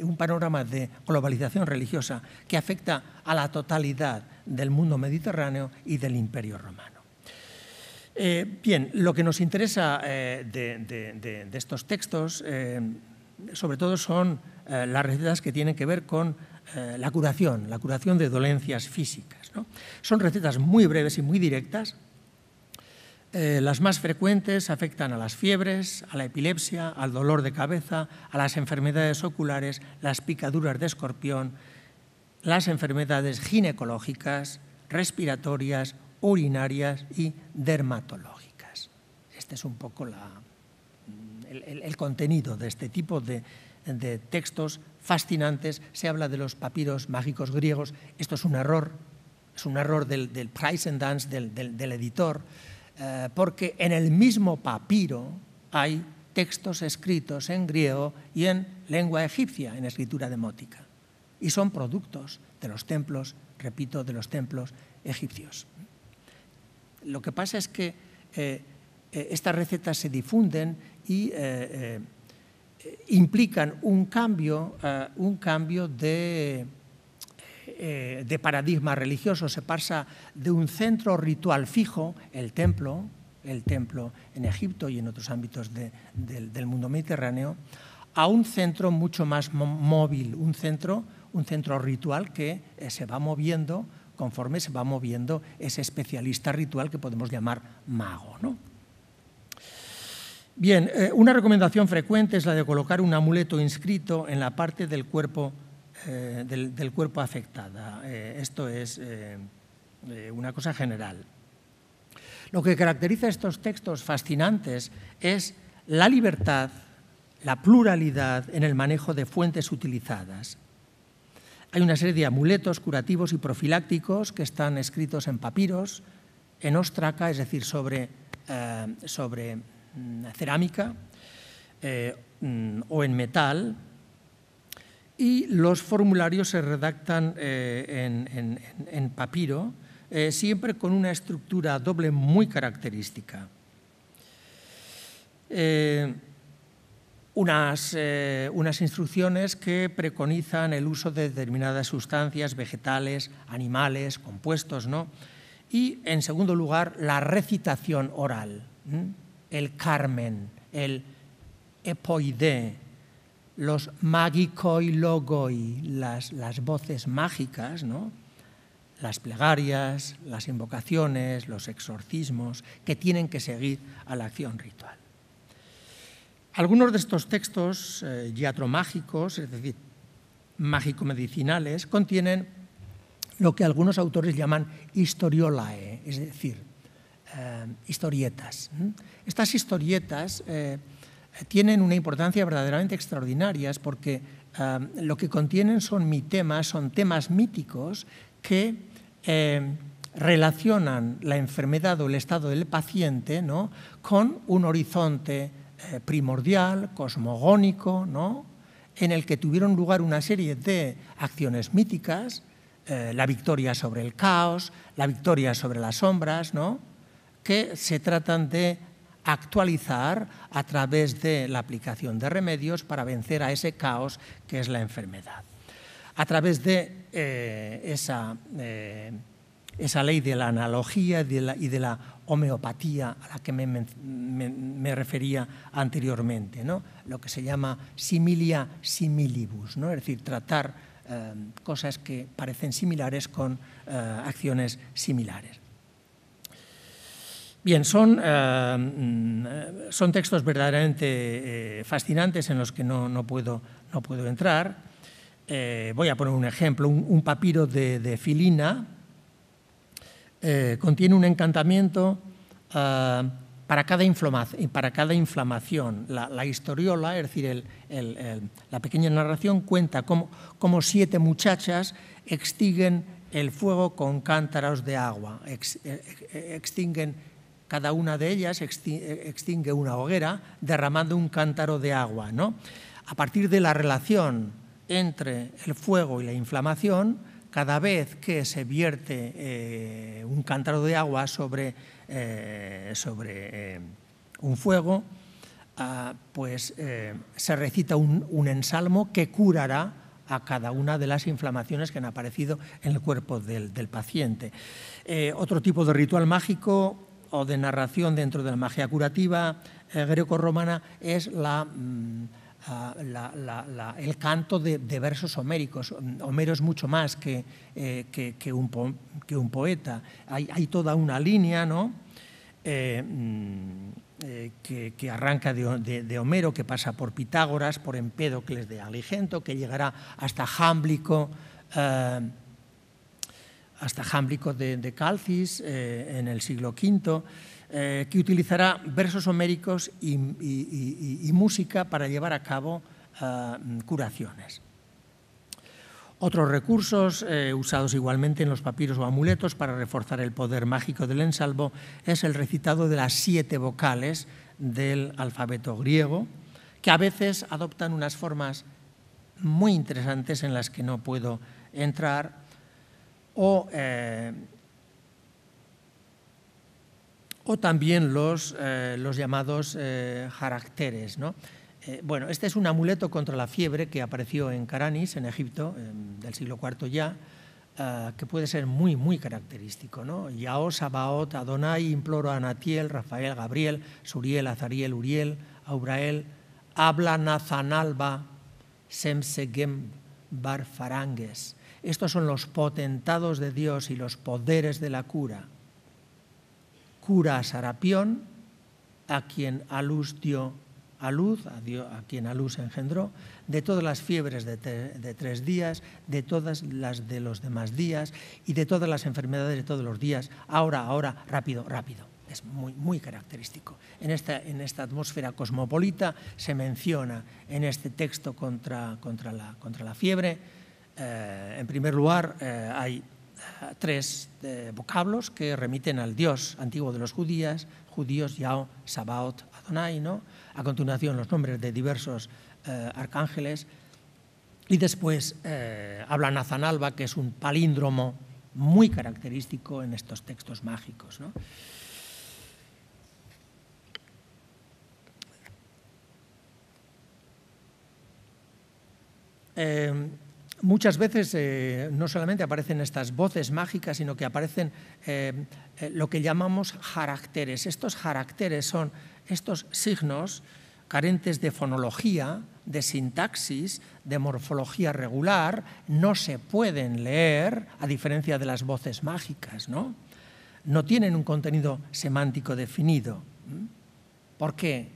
un panorama de globalización religiosa que afecta a la totalidad del mundo mediterráneo y del imperio romano. Eh, bien, lo que nos interesa eh, de, estos textos, eh, sobre todo, son las recetas que tienen que ver con la curación, la curación de dolencias físicas. Son recetas muy breves y muy directas. las más frecuentes afectan a las fiebres, a la epilepsia, al dolor de cabeza, a las enfermedades oculares, las picaduras de escorpión, las enfermedades ginecológicas, respiratorias, urinarias y dermatológicas. Este es un poco mm, el, contenido de este tipo de, textos fascinantes. Se habla de los papiros mágicos griegos. Esto es un error, es un error del, Price and Dance, del, editor, eh, porque en el mismo papiro hay textos escritos en griego y en lengua egipcia, en escritura demótica. Y son productos de los templos, repito, de los templos egipcios. Lo que pasa es que eh, eh, estas recetas se difunden y eh, implican un cambio, de, paradigma religioso. Se pasa de un centro ritual fijo, el templo, el templo en Egipto y en otros ámbitos del, del mundo mediterráneo, a un centro mucho más móvil, un centro, un centro ritual que se va moviendo conforme se va moviendo ese especialista ritual que podemos llamar mago. Bien, eh, una recomendación frecuente es la de colocar un amuleto inscrito en la parte del cuerpo, eh, afectada. Eh, esto es una cosa general. Lo que caracteriza estos textos fascinantes es la libertad, la pluralidad en el manejo de fuentes utilizadas, hay una serie de amuletos curativos y profilácticos que están escritos en papiros, en ostraca, es decir, sobre, eh, sobre mm, cerámica eh, mm, o en metal, y los formularios se redactan eh, en, papiro, siempre con una estructura doble muy característica. Eh, unas, instrucciones que preconizan el uso de determinadas sustancias, vegetales, animales, compuestos, ¿no? Y, en segundo lugar, la recitación oral, el carmen, el epoide, los magicoi logoi, las, las voces mágicas, ¿no? las plegarias, las invocaciones, los exorcismos, que tienen que seguir a la acción ritual. Algunos de estos textos eh, es decir, mágico-medicinales, contienen lo que algunos autores llaman historiolae, es decir, eh, historietas. Estas historietas eh, tienen una importancia verdaderamente extraordinaria porque eh, lo que contienen son mitemas, son temas míticos que relacionan la enfermedad o el estado del paciente con un horizonte eh, primordial, cosmogónico, ¿no? en el que tuvieron lugar una serie de acciones míticas, eh, la victoria sobre el caos, la victoria sobre las sombras, ¿no? que se tratan de actualizar a través de la aplicación de remedios para vencer a ese caos que es la enfermedad. A través de eh, esa, esa, ley de la analogía y de la homeopatía a la que me, refería anteriormente, lo que se llama similia similibus, ¿no? es decir, tratar eh, cosas que parecen similares con eh, acciones similares. Bien, son, eh, mm, son textos verdaderamente fascinantes en los que no, puedo, no puedo entrar. voy a poner un ejemplo, un, papiro de Filina, eh, contiene un encantamiento ah, para, cada para, cada inflamación. La, historiola, es decir, la pequeña narración cuenta cómo, siete muchachas extinguen el fuego con cántaros de agua, e, e, extinguen cada una de ellas e, extingue una hoguera derramando un cántaro de agua. A partir de la relación entre el fuego y la inflamación, cada vez que se vierte eh, un cántaro de agua sobre, eh, sobre eh, un fuego, ah, pues se recita un, ensalmo que curará a cada una de las inflamaciones que han aparecido en el cuerpo del, paciente. otro tipo de ritual mágico o de narración dentro de la magia curativa greco-romana es la... Mm, Ah, el canto de, versos homéricos. Homero es mucho más que, eh, un, poeta. Hay, toda una línea ¿no? Eh, mm, eh, que, arranca de, Homero, que pasa por Pitágoras, por Empédocles de Aligento, que llegará hasta Jámblico. hasta Jámblico de, Calcis en el siglo V eh, que utilizará versos homéricos y, música para llevar a cabo eh, curaciones. Otros recursos eh, usados igualmente en los papiros o amuletos para reforzar el poder mágico del ensalvo es el recitado de las siete vocales del alfabeto griego, que a veces adoptan unas formas muy interesantes en las que no puedo entrar, o o también los, eh, los llamados caracteres. Eh, ¿no? Eh, bueno, este es un amuleto contra la fiebre que apareció en Karanis, en Egipto, del siglo IV ya, que puede ser muy, muy característico. ¿no? Yao, Sabaot, Adonai, Imploro, a Natiel Rafael, Gabriel, Suriel, Azariel, Uriel, Aurael, Habla, Nazanalba, Semsegem, Barfaranges Estos son los potentados de Dios y los poderes de la cura cura Sarapión, a quien a luz dio a luz, a, quien a luz engendró, de todas las fiebres de, tres días, de todas las de los demás días y de todas las enfermedades de todos los días. Ahora, ahora, rápido, rápido. Es muy, muy característico. En esta, en esta atmósfera cosmopolita se menciona en este texto contra, contra, la, contra la fiebre. Eh, en primer lugar, eh, hay tres eh, vocablos que remiten al Dios antiguo de los judías, judíos, Yao, Sabaoth, Adonai, ¿no? a continuación los nombres de diversos eh, arcángeles, y después eh, habla Nazanalba, que es un palíndromo muy característico en estos textos mágicos. ¿no? muchas veces eh, no solamente aparecen estas voces mágicas, sino que aparecen eh, eh, lo que llamamos caracteres. Estos caracteres son estos signos carentes de fonología, de sintaxis, de morfología regular, no se pueden leer, a diferencia de las voces mágicas, ¿no? No tienen un contenido semántico definido. ¿Mm? ¿Por qué?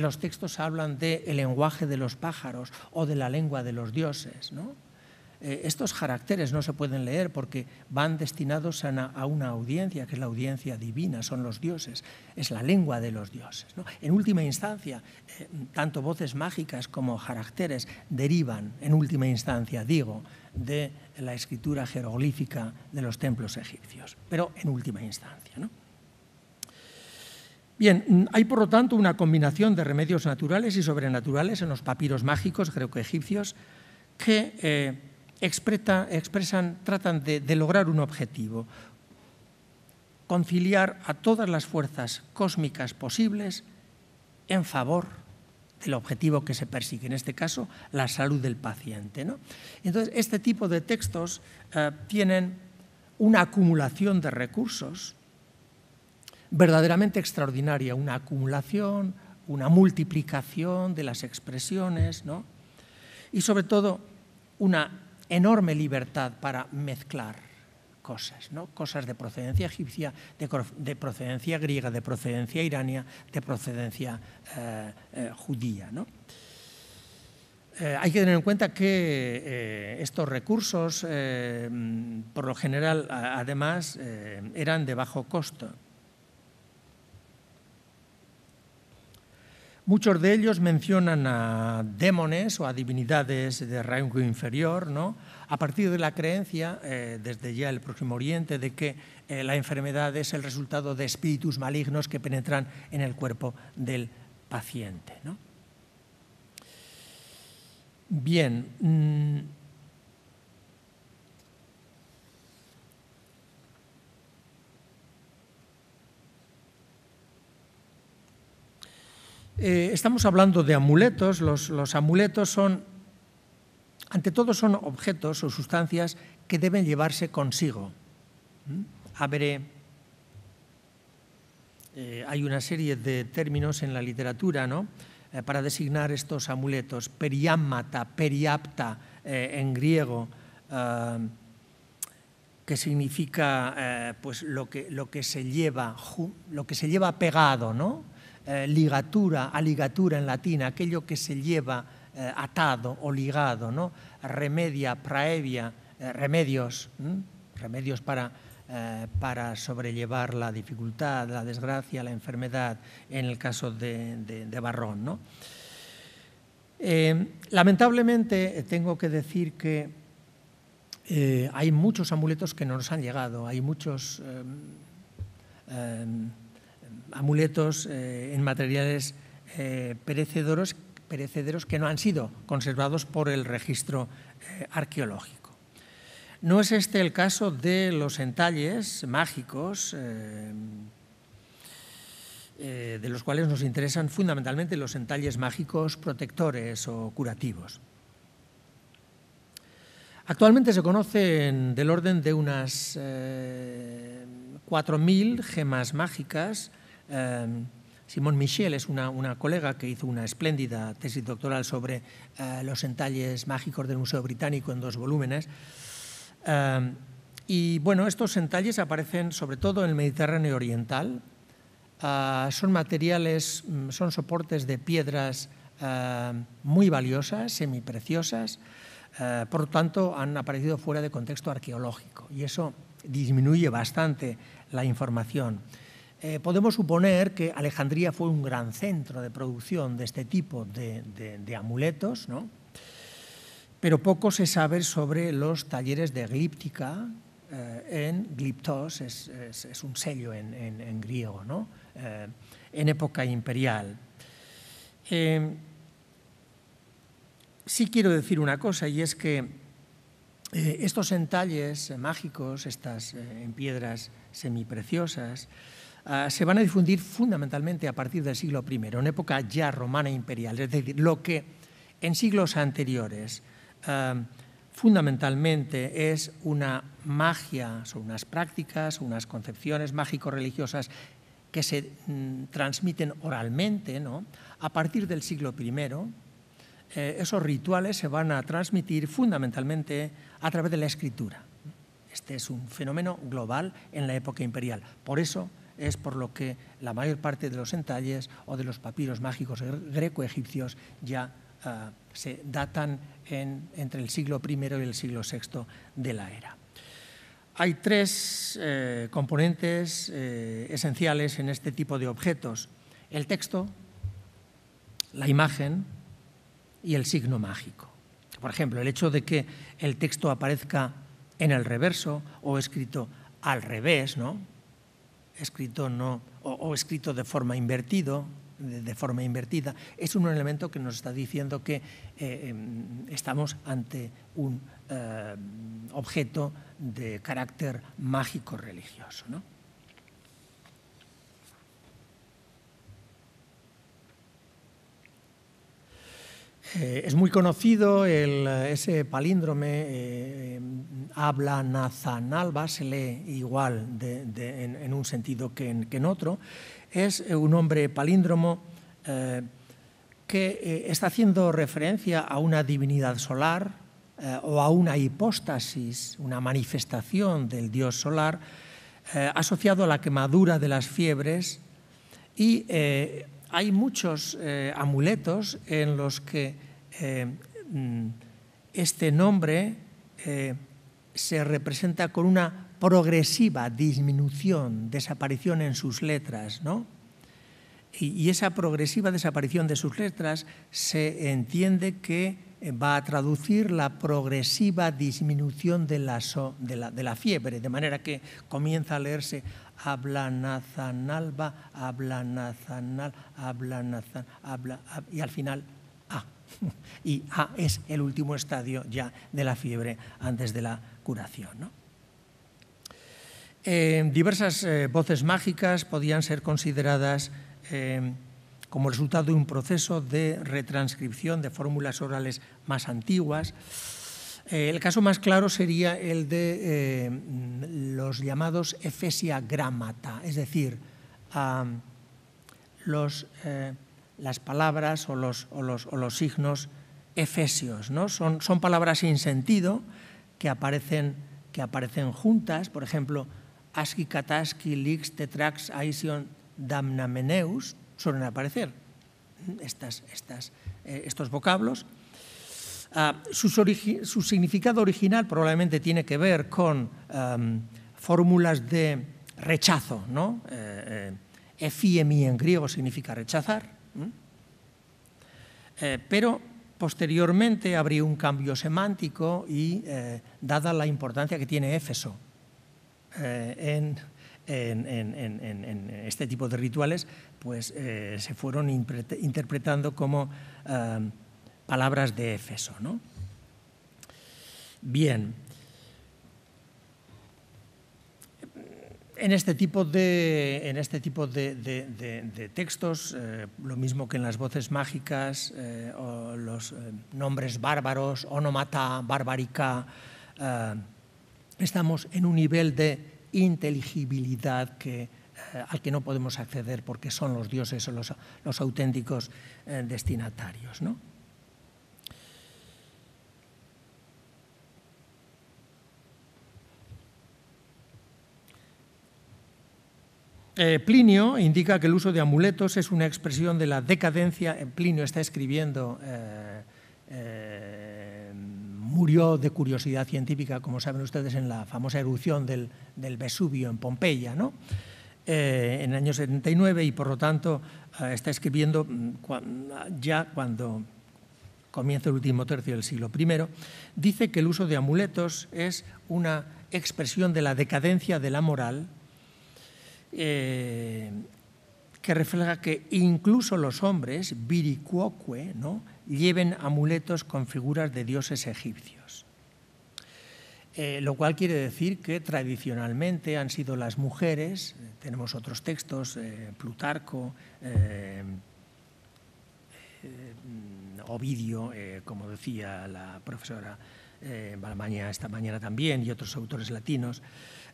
los textos hablan del lenguaje de los pájaros o de la lengua de los dioses. Eh, estos caracteres no se pueden leer porque van destinados a una, audiencia, que es la audiencia divina, son los dioses, es la lengua de los dioses. En última instancia, eh, tanto voces mágicas como caracteres derivan, en última instancia, digo, de la escritura jeroglífica de los templos egipcios, pero en última instancia. ¿no? Bien, mm, hay por lo tanto una combinación de remedios naturales y sobrenaturales en los papiros mágicos que egipcios que eh, expresan, tratan de, lograr un objetivo, conciliar a todas las fuerzas cósmicas posibles en favor del objetivo que se persigue, en este caso la salud del paciente. ¿no? Entonces, este tipo de textos eh, tienen una acumulación de recursos verdaderamente extraordinaria, una acumulación, una multiplicación de las expresiones, ¿no? y sobre todo una enorme libertad para mezclar cosas, ¿no? cosas de procedencia egipcia, de, procedencia griega, de procedencia irania, de procedencia eh, eh, judía. ¿no? Eh, hay que tener en cuenta que estos recursos, por lo general, además, eran de bajo costo. Muchos de ellos mencionan a demones o a divinidades de rango inferior, ¿no? a partir de la creencia, eh, desde ya el próximo oriente, de que eh, la enfermedad es el resultado de espíritus malignos que penetran en el cuerpo del paciente. Bien. Mm, Eh, estamos hablando de amuletos. Los, amuletos son, ante todo, son objetos o sustancias que deben llevarse consigo. ¿Mm? Eh, hay una serie de términos en la literatura eh, para designar estos amuletos. Periámata, periapta en griego que significa pues lo que, lo que se lleva lo que se lleva pegado, ¿no? Eh, ligatura a ligatura en latín, aquello que se lleva eh, atado o ligado, ¿no? remedia, praevia, eh, remedios, remedios para, para sobrellevar la dificultad, la desgracia, la enfermedad, en el caso de, de, Barrón. lamentablemente tengo que decir que hay muchos amuletos que no nos han llegado, hay muchos... Em, em, amuletos, eh, en materiales eh, perecederos, que no han sido conservados por el registro eh, arqueológico. No es este el caso de los entalles mágicos, de los cuales nos interesan fundamentalmente los entalles mágicos protectores o curativos. Actualmente se conocen del orden de unas 4.000 gemas mágicas Em, Simón Michel es una, colega que hizo una espléndida tesis doctoral sobre eh, los entalles mágicos del Museo Británico en dos volúmenes. Em, y bueno, estos entalles aparecen sobre todo en el Mediterráneo Oriental. Ah, son materiales, mm, son soportes de piedras eh, muy valiosas, semipreciosas, eh, por lo tanto han aparecido fuera de contexto arqueológico y eso disminuye bastante la información. Eh, podemos suponer que Alejandría fue un gran centro de producción de este tipo de, amuletos, pero poco se sabe sobre los talleres de glíptica eh, en gliptos, es, un sello en, griego, ¿no? Eh, en época imperial. Em, sí quiero decir una cosa y es que estos entalles mágicos, estas en piedras semipreciosas, Ah, se van a difundir fundamentalmente a partir del siglo I, en época ya romana e imperial, es decir, lo que en siglos anteriores ah, fundamentalmente es una magia, son unas prácticas, unas concepciones mágico-religiosas que se mm, transmiten oralmente, ¿no? a partir del siglo I, eh, esos rituales se van a transmitir fundamentalmente a través de la escritura. Este es un fenómeno global en la época imperial. Por eso es por lo que la mayor parte de los entalles o de los papiros mágicos greco-egipcios ya ah, se datan entre el siglo I y el siglo VI de la era. Hay tres eh, componentes eh, esenciales en este tipo de objetos. El texto, la imagen y el signo mágico. Por ejemplo, el hecho de que el texto aparezca en el reverso o escrito al revés, ¿no? escrito no, o, escrito de forma invertido, de, forma invertida, es un elemento que nos está diciendo que eh, em, estamos ante un eh, objeto de carácter mágico religioso. ¿no? Eh, es muy conocido ese palíndrome eh, habla nazanalba, se lee igual en, un sentido que en, otro. Es eh, un hombre palíndromo eh, que está haciendo referencia a una divinidad solar o a una hipóstasis, una manifestación del dios solar, asociado a la quemadura de las fiebres y hay muchos eh, amuletos en los que eh, mm, este nombre eh, se representa con una progresiva disminución, desaparición en sus letras, ¿no? y esa progresiva desaparición de sus letras se entiende que eh, va a traducir la progresiva disminución de la, de la, fiebre, de manera que comienza a leerse habla nazanalba, habla habla y al final A. Y A es el último estadio ya de la fiebre antes de la curación. ¿no? Eh, diversas eh, voces mágicas podían ser consideradas como resultado de un proceso de retranscripción de fórmulas orales más antiguas. Eh, el caso más claro sería el de eh, los llamados efesia gramata, es decir, eh, las palabras o los, signos efesios. Son, palabras sin sentido que aparecen, juntas, por ejemplo, aski kataski lix tetrax aision damnameneus, suelen aparecer ¿eh? Eh, estos vocablos. Ah, su significado original probablemente tiene que ver con fórmulas de rechazo. ¿no? Eh, efiemi en griego significa rechazar, pero posteriormente habría un cambio semántico y dada la importancia que tiene Éfeso en en, este tipo de rituales, pues eh, se fueron interpretando como eh, palabras de Éfeso. Bien. En este tipo de, en este tipo de, textos, eh, lo mismo que en las voces mágicas, o los nombres bárbaros, onomata, barbarica, estamos en un nivel de inteligibilidad que, eh, al que no podemos acceder porque son los dioses o los, auténticos eh, destinatarios. ¿no? Eh, Plinio indica que el uso de amuletos es una expresión de la decadencia. Plinio está escribiendo murió de curiosidad científica, como saben ustedes, en la famosa erupción del, Vesubio en Pompeya, ¿no? Eh, en el año 79 y por lo tanto eh, está escribiendo mm, ya cuando comienza el último tercio del siglo I, dice que el uso de amuletos es una expresión de la decadencia de la moral eh, que refleja que incluso los hombres, viricuoque, ¿no? lleven amuletos con figuras de dioses egipcios. Eh, lo cual quiere decir que tradicionalmente han sido las mujeres, eh, tenemos otros textos, eh, Plutarco, mm, Ovidio, como decía la profesora eh, Balmaña esta mañana también y otros autores latinos,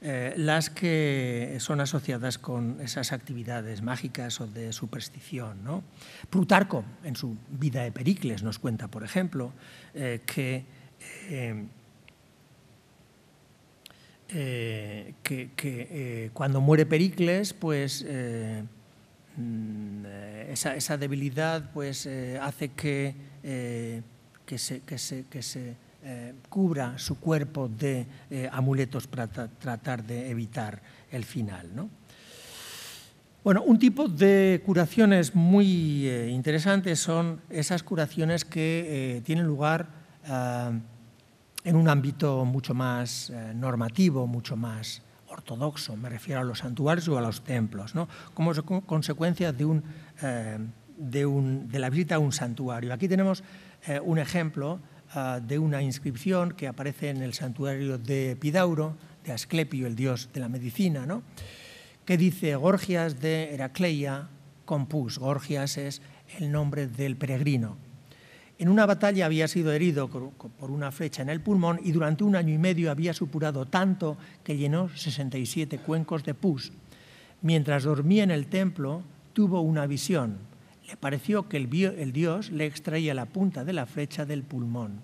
eh, las que son asociadas con esas actividades mágicas o de superstición. Plutarco, en su Vida de Pericles, nos cuenta, por ejemplo, eh, eh, que, que, cuando muere Pericles, pues mm, esa, debilidad pues, hace que, que se, que se eh, cubra su cuerpo de eh, amuletos para tratar de evitar el final. Bueno, un tipo de curaciones muy eh, interesantes son esas curaciones que tienen lugar ah, en un ámbito mucho más normativo, mucho más ortodoxo, me refiero a los santuarios o a los templos, ¿no? como consecuencia de, de, un, de, la visita a un santuario. Aquí tenemos un ejemplo Ah, de una inscripción que aparece en el santuario de Epidauro, de Asclepio, el dios de la medicina, ¿no? que dice Gorgias de Heracleia compus. Gorgias es el nombre del peregrino. En una batalla había sido herido por una flecha en el pulmón y durante un año y medio había supurado tanto que llenó 67 cuencos de pus. Mientras dormía en el templo, tuvo una visión le pareció que el, dios le extraía la punta de la flecha del pulmón.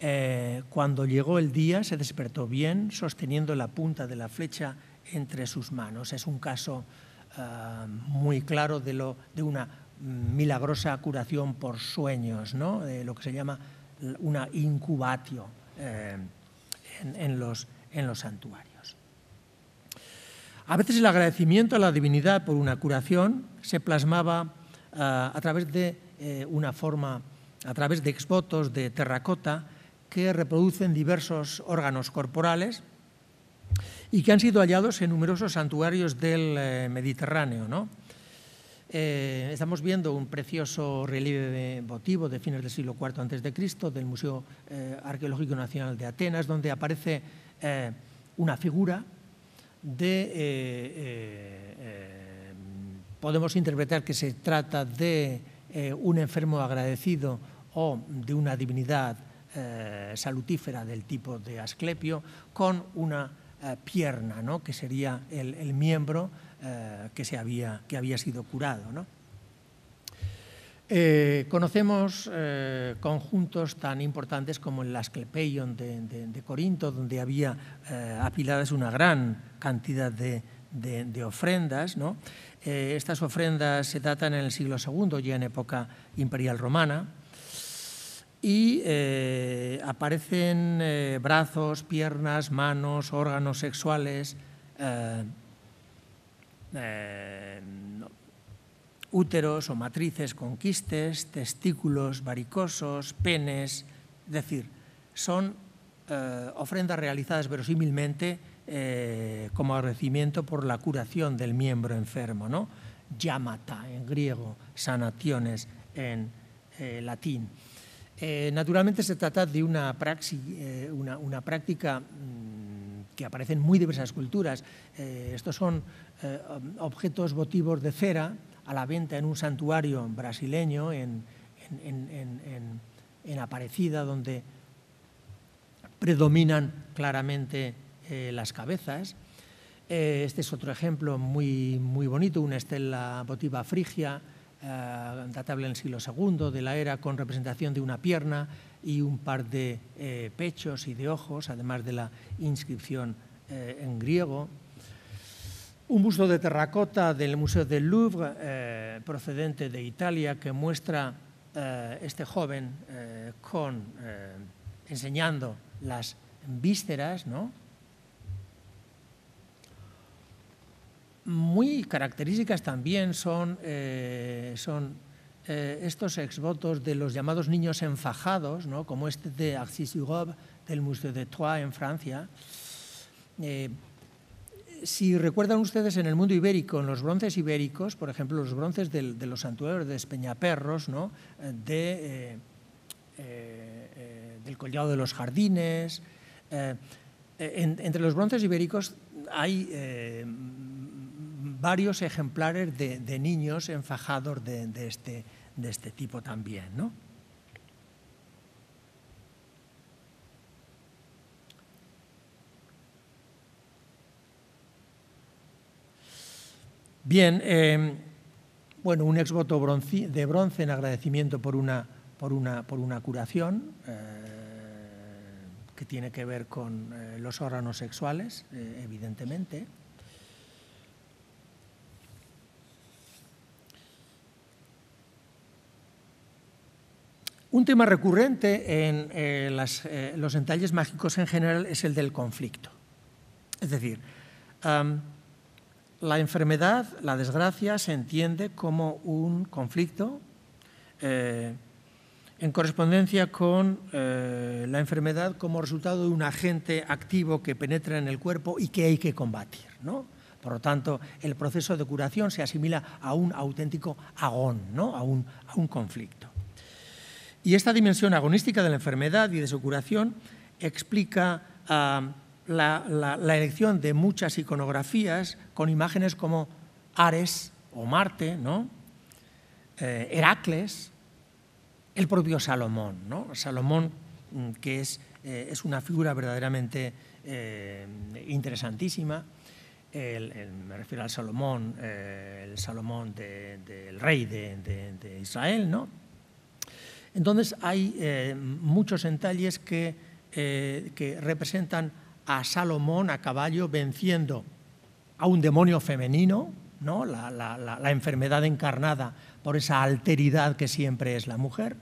Eh, cuando llegó el día se despertó bien sosteniendo la punta de la flecha entre sus manos. Es un caso eh, muy claro de, una milagrosa curación por sueños, ¿no? lo que se llama una incubatio eh, en los santuarios. A veces el agradecimiento a la divinidad por una curación se plasmaba a través de eh, una forma, a través de exvotos de terracota que reproducen diversos órganos corporales y que han sido hallados en numerosos santuarios del eh, Mediterráneo. Eh, estamos viendo un precioso relieve votivo de fines del siglo IV a.C. del Museo Arqueológico Nacional de Atenas, donde aparece una figura de podemos interpretar que se trata de eh, un enfermo agradecido o de una divinidad eh, salutífera del tipo de Asclepio, con una eh, pierna, que sería el, miembro que, se había, que había sido curado. conocemos conjuntos tan importantes como el Asclepeion de, Corinto, donde había apiladas una gran cantidad de, ofrendas, eh, estas ofrendas se datan en el siglo II, ya en época imperial romana, y eh, aparecen eh, brazos, piernas, manos, órganos sexuales, úteros o matrices con quistes, testículos varicosos, penes, es decir, son ofrendas realizadas verosímilmente eh, como agradecimiento por la curación del miembro enfermo, ¿no? Yamata en griego, sanaciones en eh, latín. Eh, naturalmente se trata de una, práctica mm, que aparece en muy diversas culturas. estos son objetos votivos de cera a la venta en un santuario brasileño, en Aparecida, donde predominan claramente eh, las cabezas. Eh, este es otro ejemplo muy, bonito, una estela votiva frigia, eh, datable en el siglo II de la era, con representación de una pierna y un par de pechos y de ojos, además de la inscripción en griego. Un busto de terracota del Museo del Louvre, procedente de Italia, que muestra este joven enseñando las vísceras, ¿no? muy características también son, eh, son eh, estos exvotos de los llamados niños enfajados, como este de axis Europe del Museo de Troyes en Francia. Eh, si recuerdan ustedes en el mundo ibérico, en los bronces ibéricos, por ejemplo, los bronces de los santuarios de Espeñaperros, del Collado de los Jardines, entre los bronces ibéricos hay varios ejemplares de, niños enfajados este, de, este, tipo también. ¿no? Bien, em, bueno, un exvoto de bronce en agradecimiento por una, curación. Eh, que tiene que ver con eh, los órganos sexuales, eh, evidentemente. Un tema recurrente en eh, eh, los entalles mágicos en general es el del conflicto. Es decir, la enfermedad, la desgracia, se entiende como un conflicto eh, en correspondencia con la enfermedad como resultado de un agente activo que penetra en el cuerpo y que hay que combatir. ¿no? Por lo tanto, el proceso de curación se asimila a un auténtico agón, ¿no? a un conflicto. Y esta dimensión agonística de la enfermedad y de su curación explica ah, la, elección de muchas iconografías con imágenes como Ares o Marte, ¿no? Eh, Heracles, el propio Salomón. ¿no? Salomón, mm, que eh, es, una figura verdaderamente eh, interesantísima, me refiero al Salomón, el Salomón del rey de, de Israel, ¿no? Entonces hay eh, muchos entalles eh, que, representan a Salomón a caballo venciendo a un demonio femenino, la, enfermedad encarnada por esa alteridad que siempre es la mujer,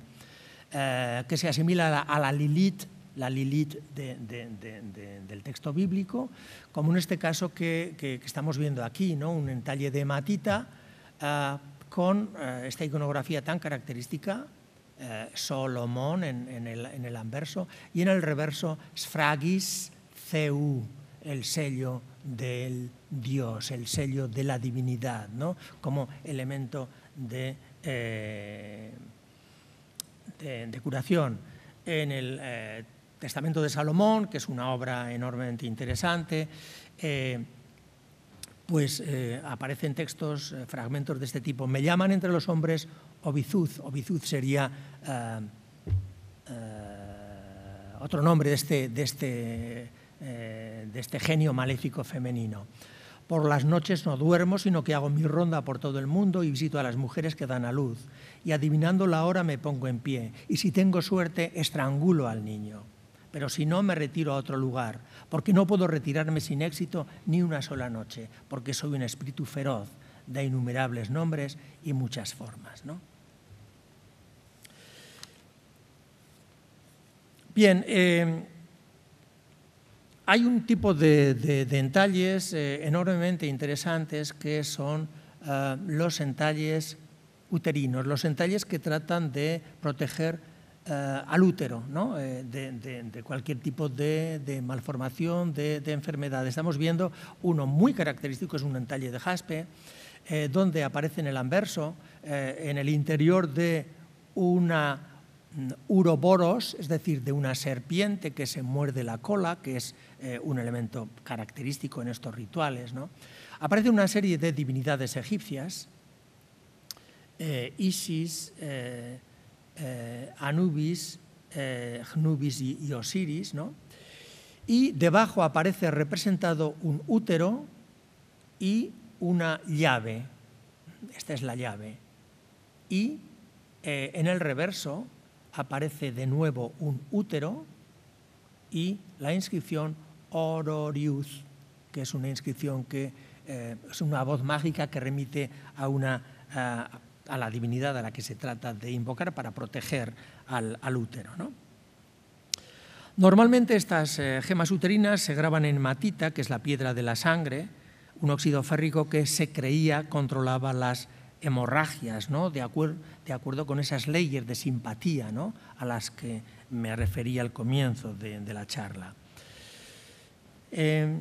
eh, que se asimila a la, Lilith, la Lilith del texto bíblico, como en este caso que, estamos viendo aquí, un entalle de matita con esta iconografía tan característica eh, Solomón en, el, anverso y en el reverso Sfragis Ceu, el sello del Dios, el sello de la divinidad, como elemento eh, de, de, curación. En el eh, Testamento de Salomón, que es una obra enormemente interesante, pues aparecen textos, fragmentos de este tipo. Me llaman entre los hombres Obizuz, Obizuz sería eh, eh, otro nombre este, este, eh, de este, genio maléfico femenino. Por las noches no duermo, sino que hago mi ronda por todo el mundo y visito a las mujeres que dan a luz. Y adivinando la hora me pongo en pie. Y si tengo suerte, estrangulo al niño. Pero si no, me retiro a otro lugar, porque no puedo retirarme sin éxito ni una sola noche, porque soy un espíritu feroz de innumerables nombres y muchas formas. Bien, em, hay un tipo de, entalles eh, enormemente interesantes que son ah, los entalles uterinos, los entalles que tratan de proteger ah, al útero eh, de, de, cualquier tipo de, malformación, de, enfermedad. Estamos viendo uno muy característico, es un entalle de jaspe, eh, donde aparece en el anverso, en el interior de una uroboros, es decir, de una serpiente que se muerde la cola, que es eh, un elemento característico en estos rituales. Aparece una serie de divinidades egipcias, eh, Isis, eh, Anubis, Gnubis y, Osiris, y debajo aparece representado un útero y una llave, esta es la llave, y en el reverso aparece de nuevo un útero y la inscripción Ororius, que es una inscripción que eh, es una voz mágica que remite a, la divinidad a la que se trata de invocar para proteger al, útero. Normalmente estas eh, gemas uterinas se graban en matita, que es la piedra de la sangre, un óxido férrico que se creía controlaba las hemorragias, de, de acuerdo con esas leyes de simpatía a las que me refería al comienzo de, la charla. Eh,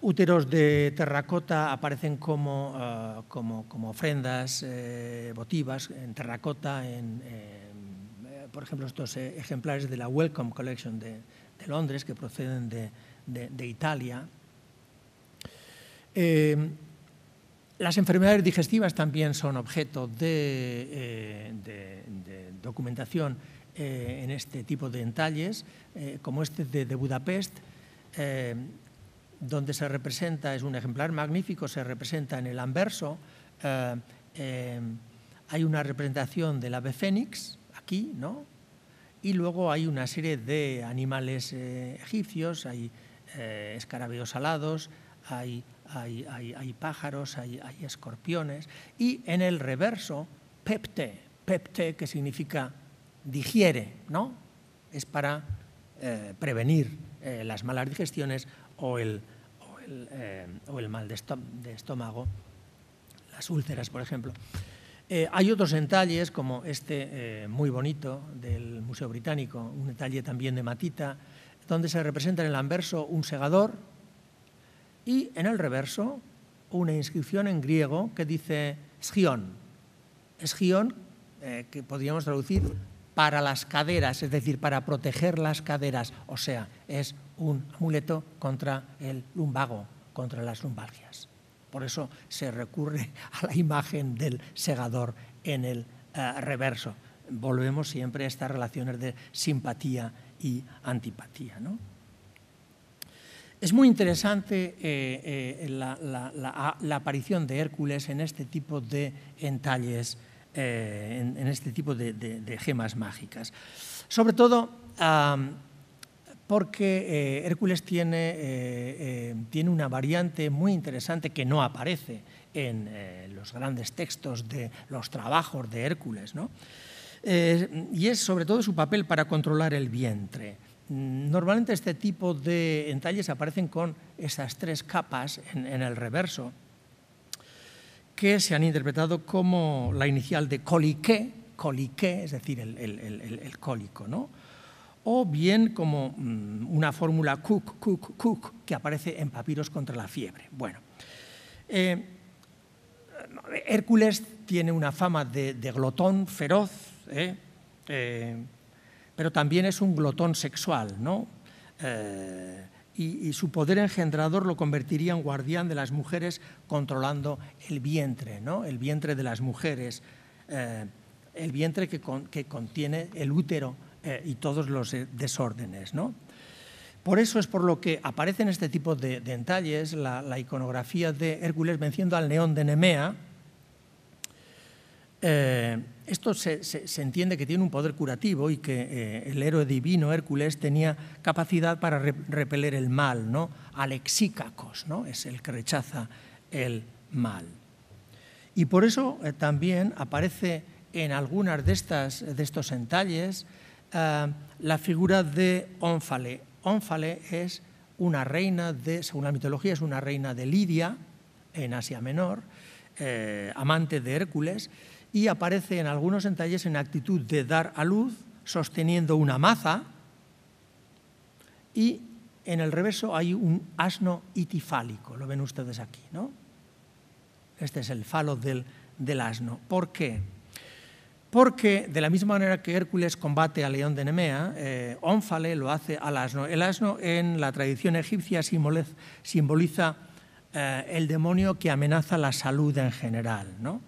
úteros de terracota aparecen como, ah, como, ofrendas eh, votivas en terracota, en, eh, por ejemplo, estos e, ejemplares de la Welcome Collection de, Londres que proceden de, Italia. Las enfermedades digestivas también son objeto de, eh, documentación eh, en este tipo de entalles, eh, como este de, Budapest, donde se representa, es un ejemplar magnífico, se representa en el anverso, hay una representación del ave fénix, aquí, ¿no? Y luego hay una serie de animales egipcios, hay escarabeos alados, hay hay, pájaros, hay, escorpiones, y en el reverso, pepte, pepte que significa digiere, ¿no? Es para eh, prevenir eh, las malas digestiones o el, o el, eh, o el mal de, estómago, las úlceras, por ejemplo. hay otros entalles, como este muy bonito del Museo Británico, un detalle también de matita, donde se representa en el anverso un segador, y en el reverso una inscripción en griego que dice «sgion», «sgion» eh, que podríamos traducir para las caderas, es decir, para proteger las caderas, o sea, es un amuleto contra el lumbago, contra las lumbalgias. Por eso se recurre a la imagen del segador en el eh, reverso. Volvemos siempre a estas relaciones de simpatía y antipatía. ¿no? Es muy interesante eh, eh, la, aparición de Hércules en este tipo de entalles, eh, en, este tipo de, gemas mágicas. Sobre todo porque Hércules tiene, una variante muy interesante que no aparece en los grandes textos de los trabajos de Hércules, y es sobre todo su papel para controlar el vientre. Mm, normalmente este tipo de entalles aparecen con esas tres capas en, el reverso, que se han interpretado como la inicial de colique, colique es decir, el, cólico, ¿no? o bien como mm, una fórmula Cook, Cook, Cook, que aparece en papiros contra la fiebre. Bueno, eh, Hércules tiene una fama de, glotón feroz, eh, eh pero también es un glotón sexual, ¿no? Eh, y, su poder engendrador lo convertiría en guardián de las mujeres controlando el vientre, ¿no? El vientre de las mujeres, eh, el vientre que, contiene el útero eh, y todos los desórdenes, ¿no? Por eso es por lo que aparecen este tipo de, detalles la, iconografía de Hércules venciendo al neón de Nemea, esto se, entiende que tiene un poder curativo y que eh, el héroe divino Hércules tenía capacidad para repeler el mal, ¿no? Alexícacos, ¿no? Es el que rechaza el mal. Y por eso eh, también aparece en algunas de, estos entalles eh, la figura de Ónfale. Ónfale es una reina de, según la mitología, es una reina de Lidia, en Asia Menor, amante de Hércules, y aparece en algunos entalles en actitud de dar a luz, sosteniendo una maza, y en el reverso hay un asno itifálico, lo ven ustedes aquí, ¿no? Este es el falo del, asno. ¿Por qué? Porque de la misma manera que Hércules combate al león de Nemea, eh, lo hace al asno. El asno en la tradición egipcia simboliza eh, el demonio que amenaza la salud en general. ¿no?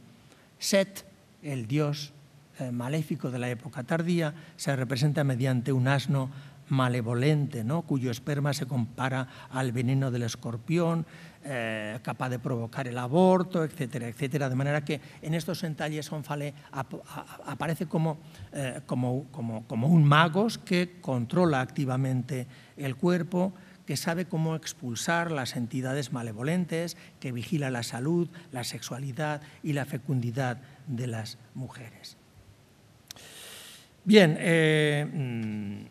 Set el dios eh, maléfico de la época tardía se representa mediante un asno malevolente, ¿no? cuyo esperma se compara al veneno del escorpión, eh, capaz de provocar el aborto, etcétera, etcétera. De manera que en estos entalles Onfale aparece eh, como, como, un magos que controla activamente el cuerpo, que sabe cómo expulsar las entidades malevolentes, que vigila la salud, la sexualidad y la fecundidad de las mujeres. Bien, eh, mm,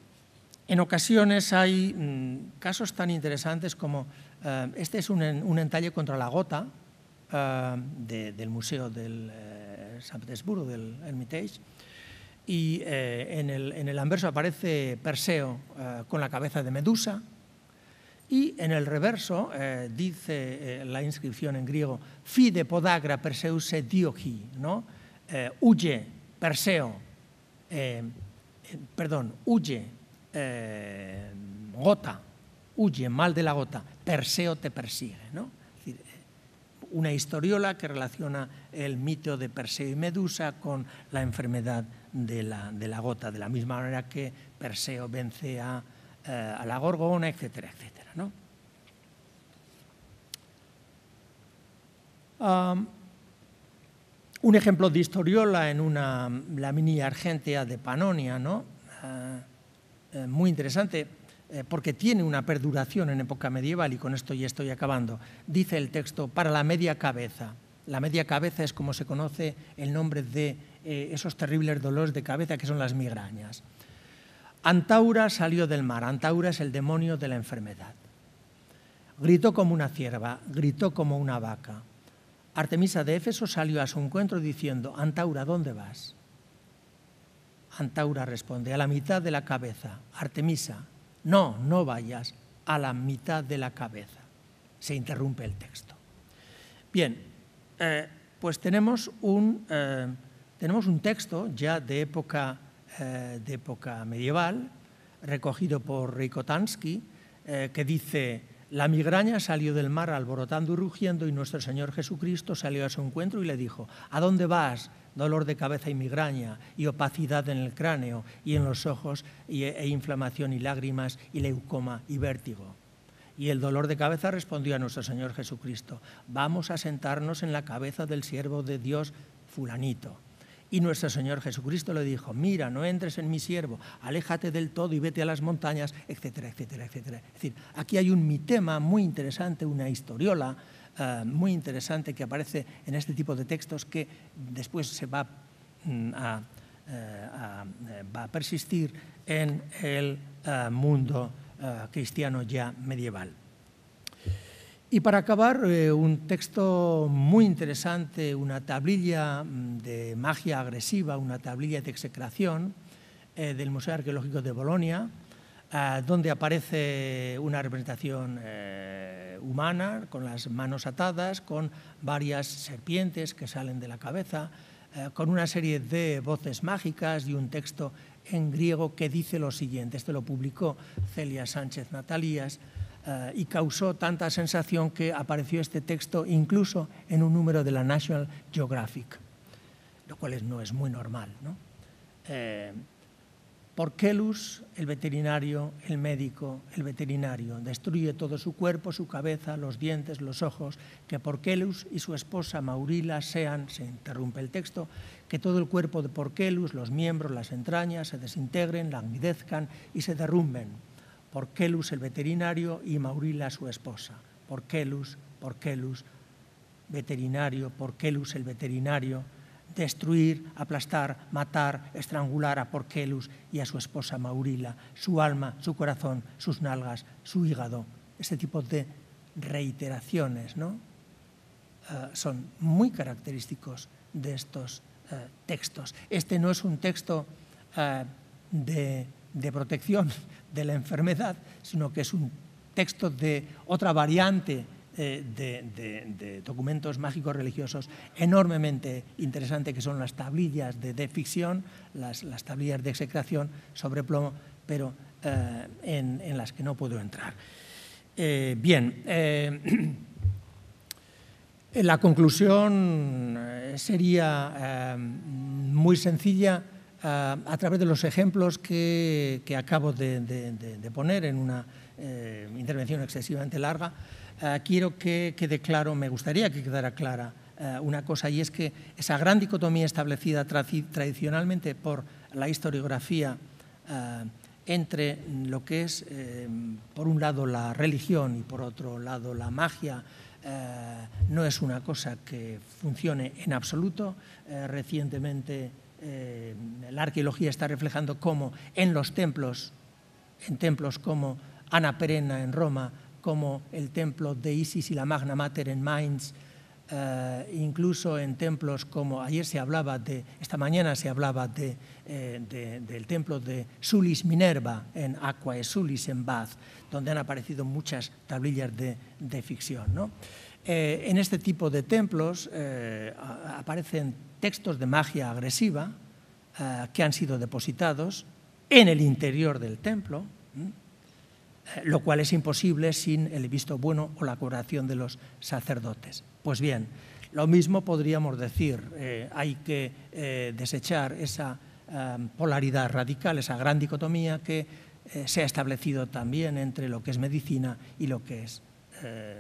en ocasiones hay mm, casos tan interesantes como eh, este es un, entalle contra la gota eh, del Museo del San Petersburgo, del Hermitage, y en el, en, el, anverso aparece Perseo con la cabeza de Medusa, y en el reverso eh, dice eh, la inscripción en griego, fide podagra perseuse diochi, ¿no? Eh, huye, Perseo, perdón, huye, gota, huye, mal de la gota, Perseo te persigue, una historiola que relaciona el mito de Perseo y Medusa con la enfermedad de la, de la gota, de la misma manera que Perseo vence a... Eh, a la gorgona, etcétera, etcétera. ¿no? un ejemplo de historiola en una mini argentea de Panonia, ¿no? Eh, eh, muy interesante, porque tiene una perduración en época medieval, y con esto ya estoy acabando. Dice el texto, para la media cabeza. La media cabeza es como se conoce el nombre de esos terribles dolores de cabeza que son las migrañas. Antaura salió del mar, Antaura es el demonio de la enfermedad. Gritó como una cierva, gritó como una vaca. Artemisa de Éfeso salió a su encuentro diciendo, Antaura, ¿dónde vas? Antaura responde, a la mitad de la cabeza. Artemisa, no, no vayas, a la mitad de la cabeza. Se interrumpe el texto. Bien, eh, pues tenemos eh, tenemos un texto ya de época eh, de época medieval, recogido por Rikotansky, eh, que dice, la migraña salió del mar alborotando y rugiendo y nuestro Señor Jesucristo salió a su encuentro y le dijo, ¿a dónde vas? Dolor de cabeza y migraña y opacidad en el cráneo y en los ojos e, e inflamación y lágrimas y leucoma y vértigo. Y el dolor de cabeza respondió a nuestro Señor Jesucristo, vamos a sentarnos en la cabeza del siervo de Dios fulanito. Y nuestro Señor Jesucristo le dijo, mira, no entres en mi siervo, aléjate del todo y vete a las montañas, etcétera, etcétera, etcétera. Es decir, aquí hay un mitema muy interesante, una historiola eh, muy interesante que aparece en este tipo de textos que después se va mm, eh, eh, a persistir en el mundo cristiano ya medieval. Y para acabar, eh, un texto muy interesante, una tablilla mm, de magia agresiva, una tablilla de execración eh, del Museo Arqueológico de Bolonia, eh, donde aparece una representación humana con las manos atadas, con varias serpientes que salen de la cabeza, con una serie de voces mágicas y un texto en griego que dice lo siguiente. Este lo publicó Celia Sánchez Natalías y causó tanta sensación que apareció este texto incluso en un número de la National Geographic, lo cual no es muy normal. ¿no? Eh, Porquelus, el veterinario, el médico, el veterinario, destruye todo su cuerpo, su cabeza, los dientes, los ojos, que Porquelus y su esposa Maurila sean, se interrumpe el texto, que todo el cuerpo de Porquelus, los miembros, las entrañas, se desintegren, languidezcan y se derrumben. Porquelus el veterinario y Maurila su esposa. Porquelus, Porquelus veterinario, Porquelus el veterinario, destruir, aplastar, matar, estrangular a Porquelus y a su esposa Maurila, su alma, su corazón, sus nalgas, su hígado. Este tipo de reiteraciones ¿no? Eh, son muy característicos de estos eh, textos. Este no es un texto eh, de protección de la enfermedad, sino que es un texto de otra variante eh, de, documentos mágicos religiosos enormemente interesante que son las tablillas de, de ficción, las, tablillas de execración sobre plomo, pero eh, en, las que no puedo entrar. Eh, bien, la conclusión sería muy sencilla Ah, a, través de los ejemplos que, acabo de, poner en una eh, intervención excesivamente larga, ah, quiero que quede claro, me gustaría que quedara clara ah, una cosa, y es que esa gran dicotomía establecida tradicionalmente por la historiografía entre lo que es, eh, por un lado, la religión y por otro lado, la magia, no es una cosa que funcione en absoluto. Eh, recientemente eh, la arqueología está reflejando cómo en los templos, en templos como Ana Perena en Roma, como el templo de Isis y la Magna Mater en Mainz, eh, incluso en templos como ayer se hablaba de, esta mañana se hablaba eh, de, del templo de Sulis Minerva en Aquae Sulis en Bath, donde han aparecido muchas tablillas de, de ficción. ¿no? Eh, en este tipo de templos eh, aparecen textos de magia agresiva eh, que han sido depositados en el interior del templo, lo cual es imposible sin el visto bueno o la curación de los sacerdotes. Pues bien, lo mismo podríamos decir, hay que desechar esa polaridad radical, esa gran dicotomía que se ha establecido también entre lo que es medicina y lo que es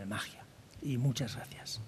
magia y muchas gracias.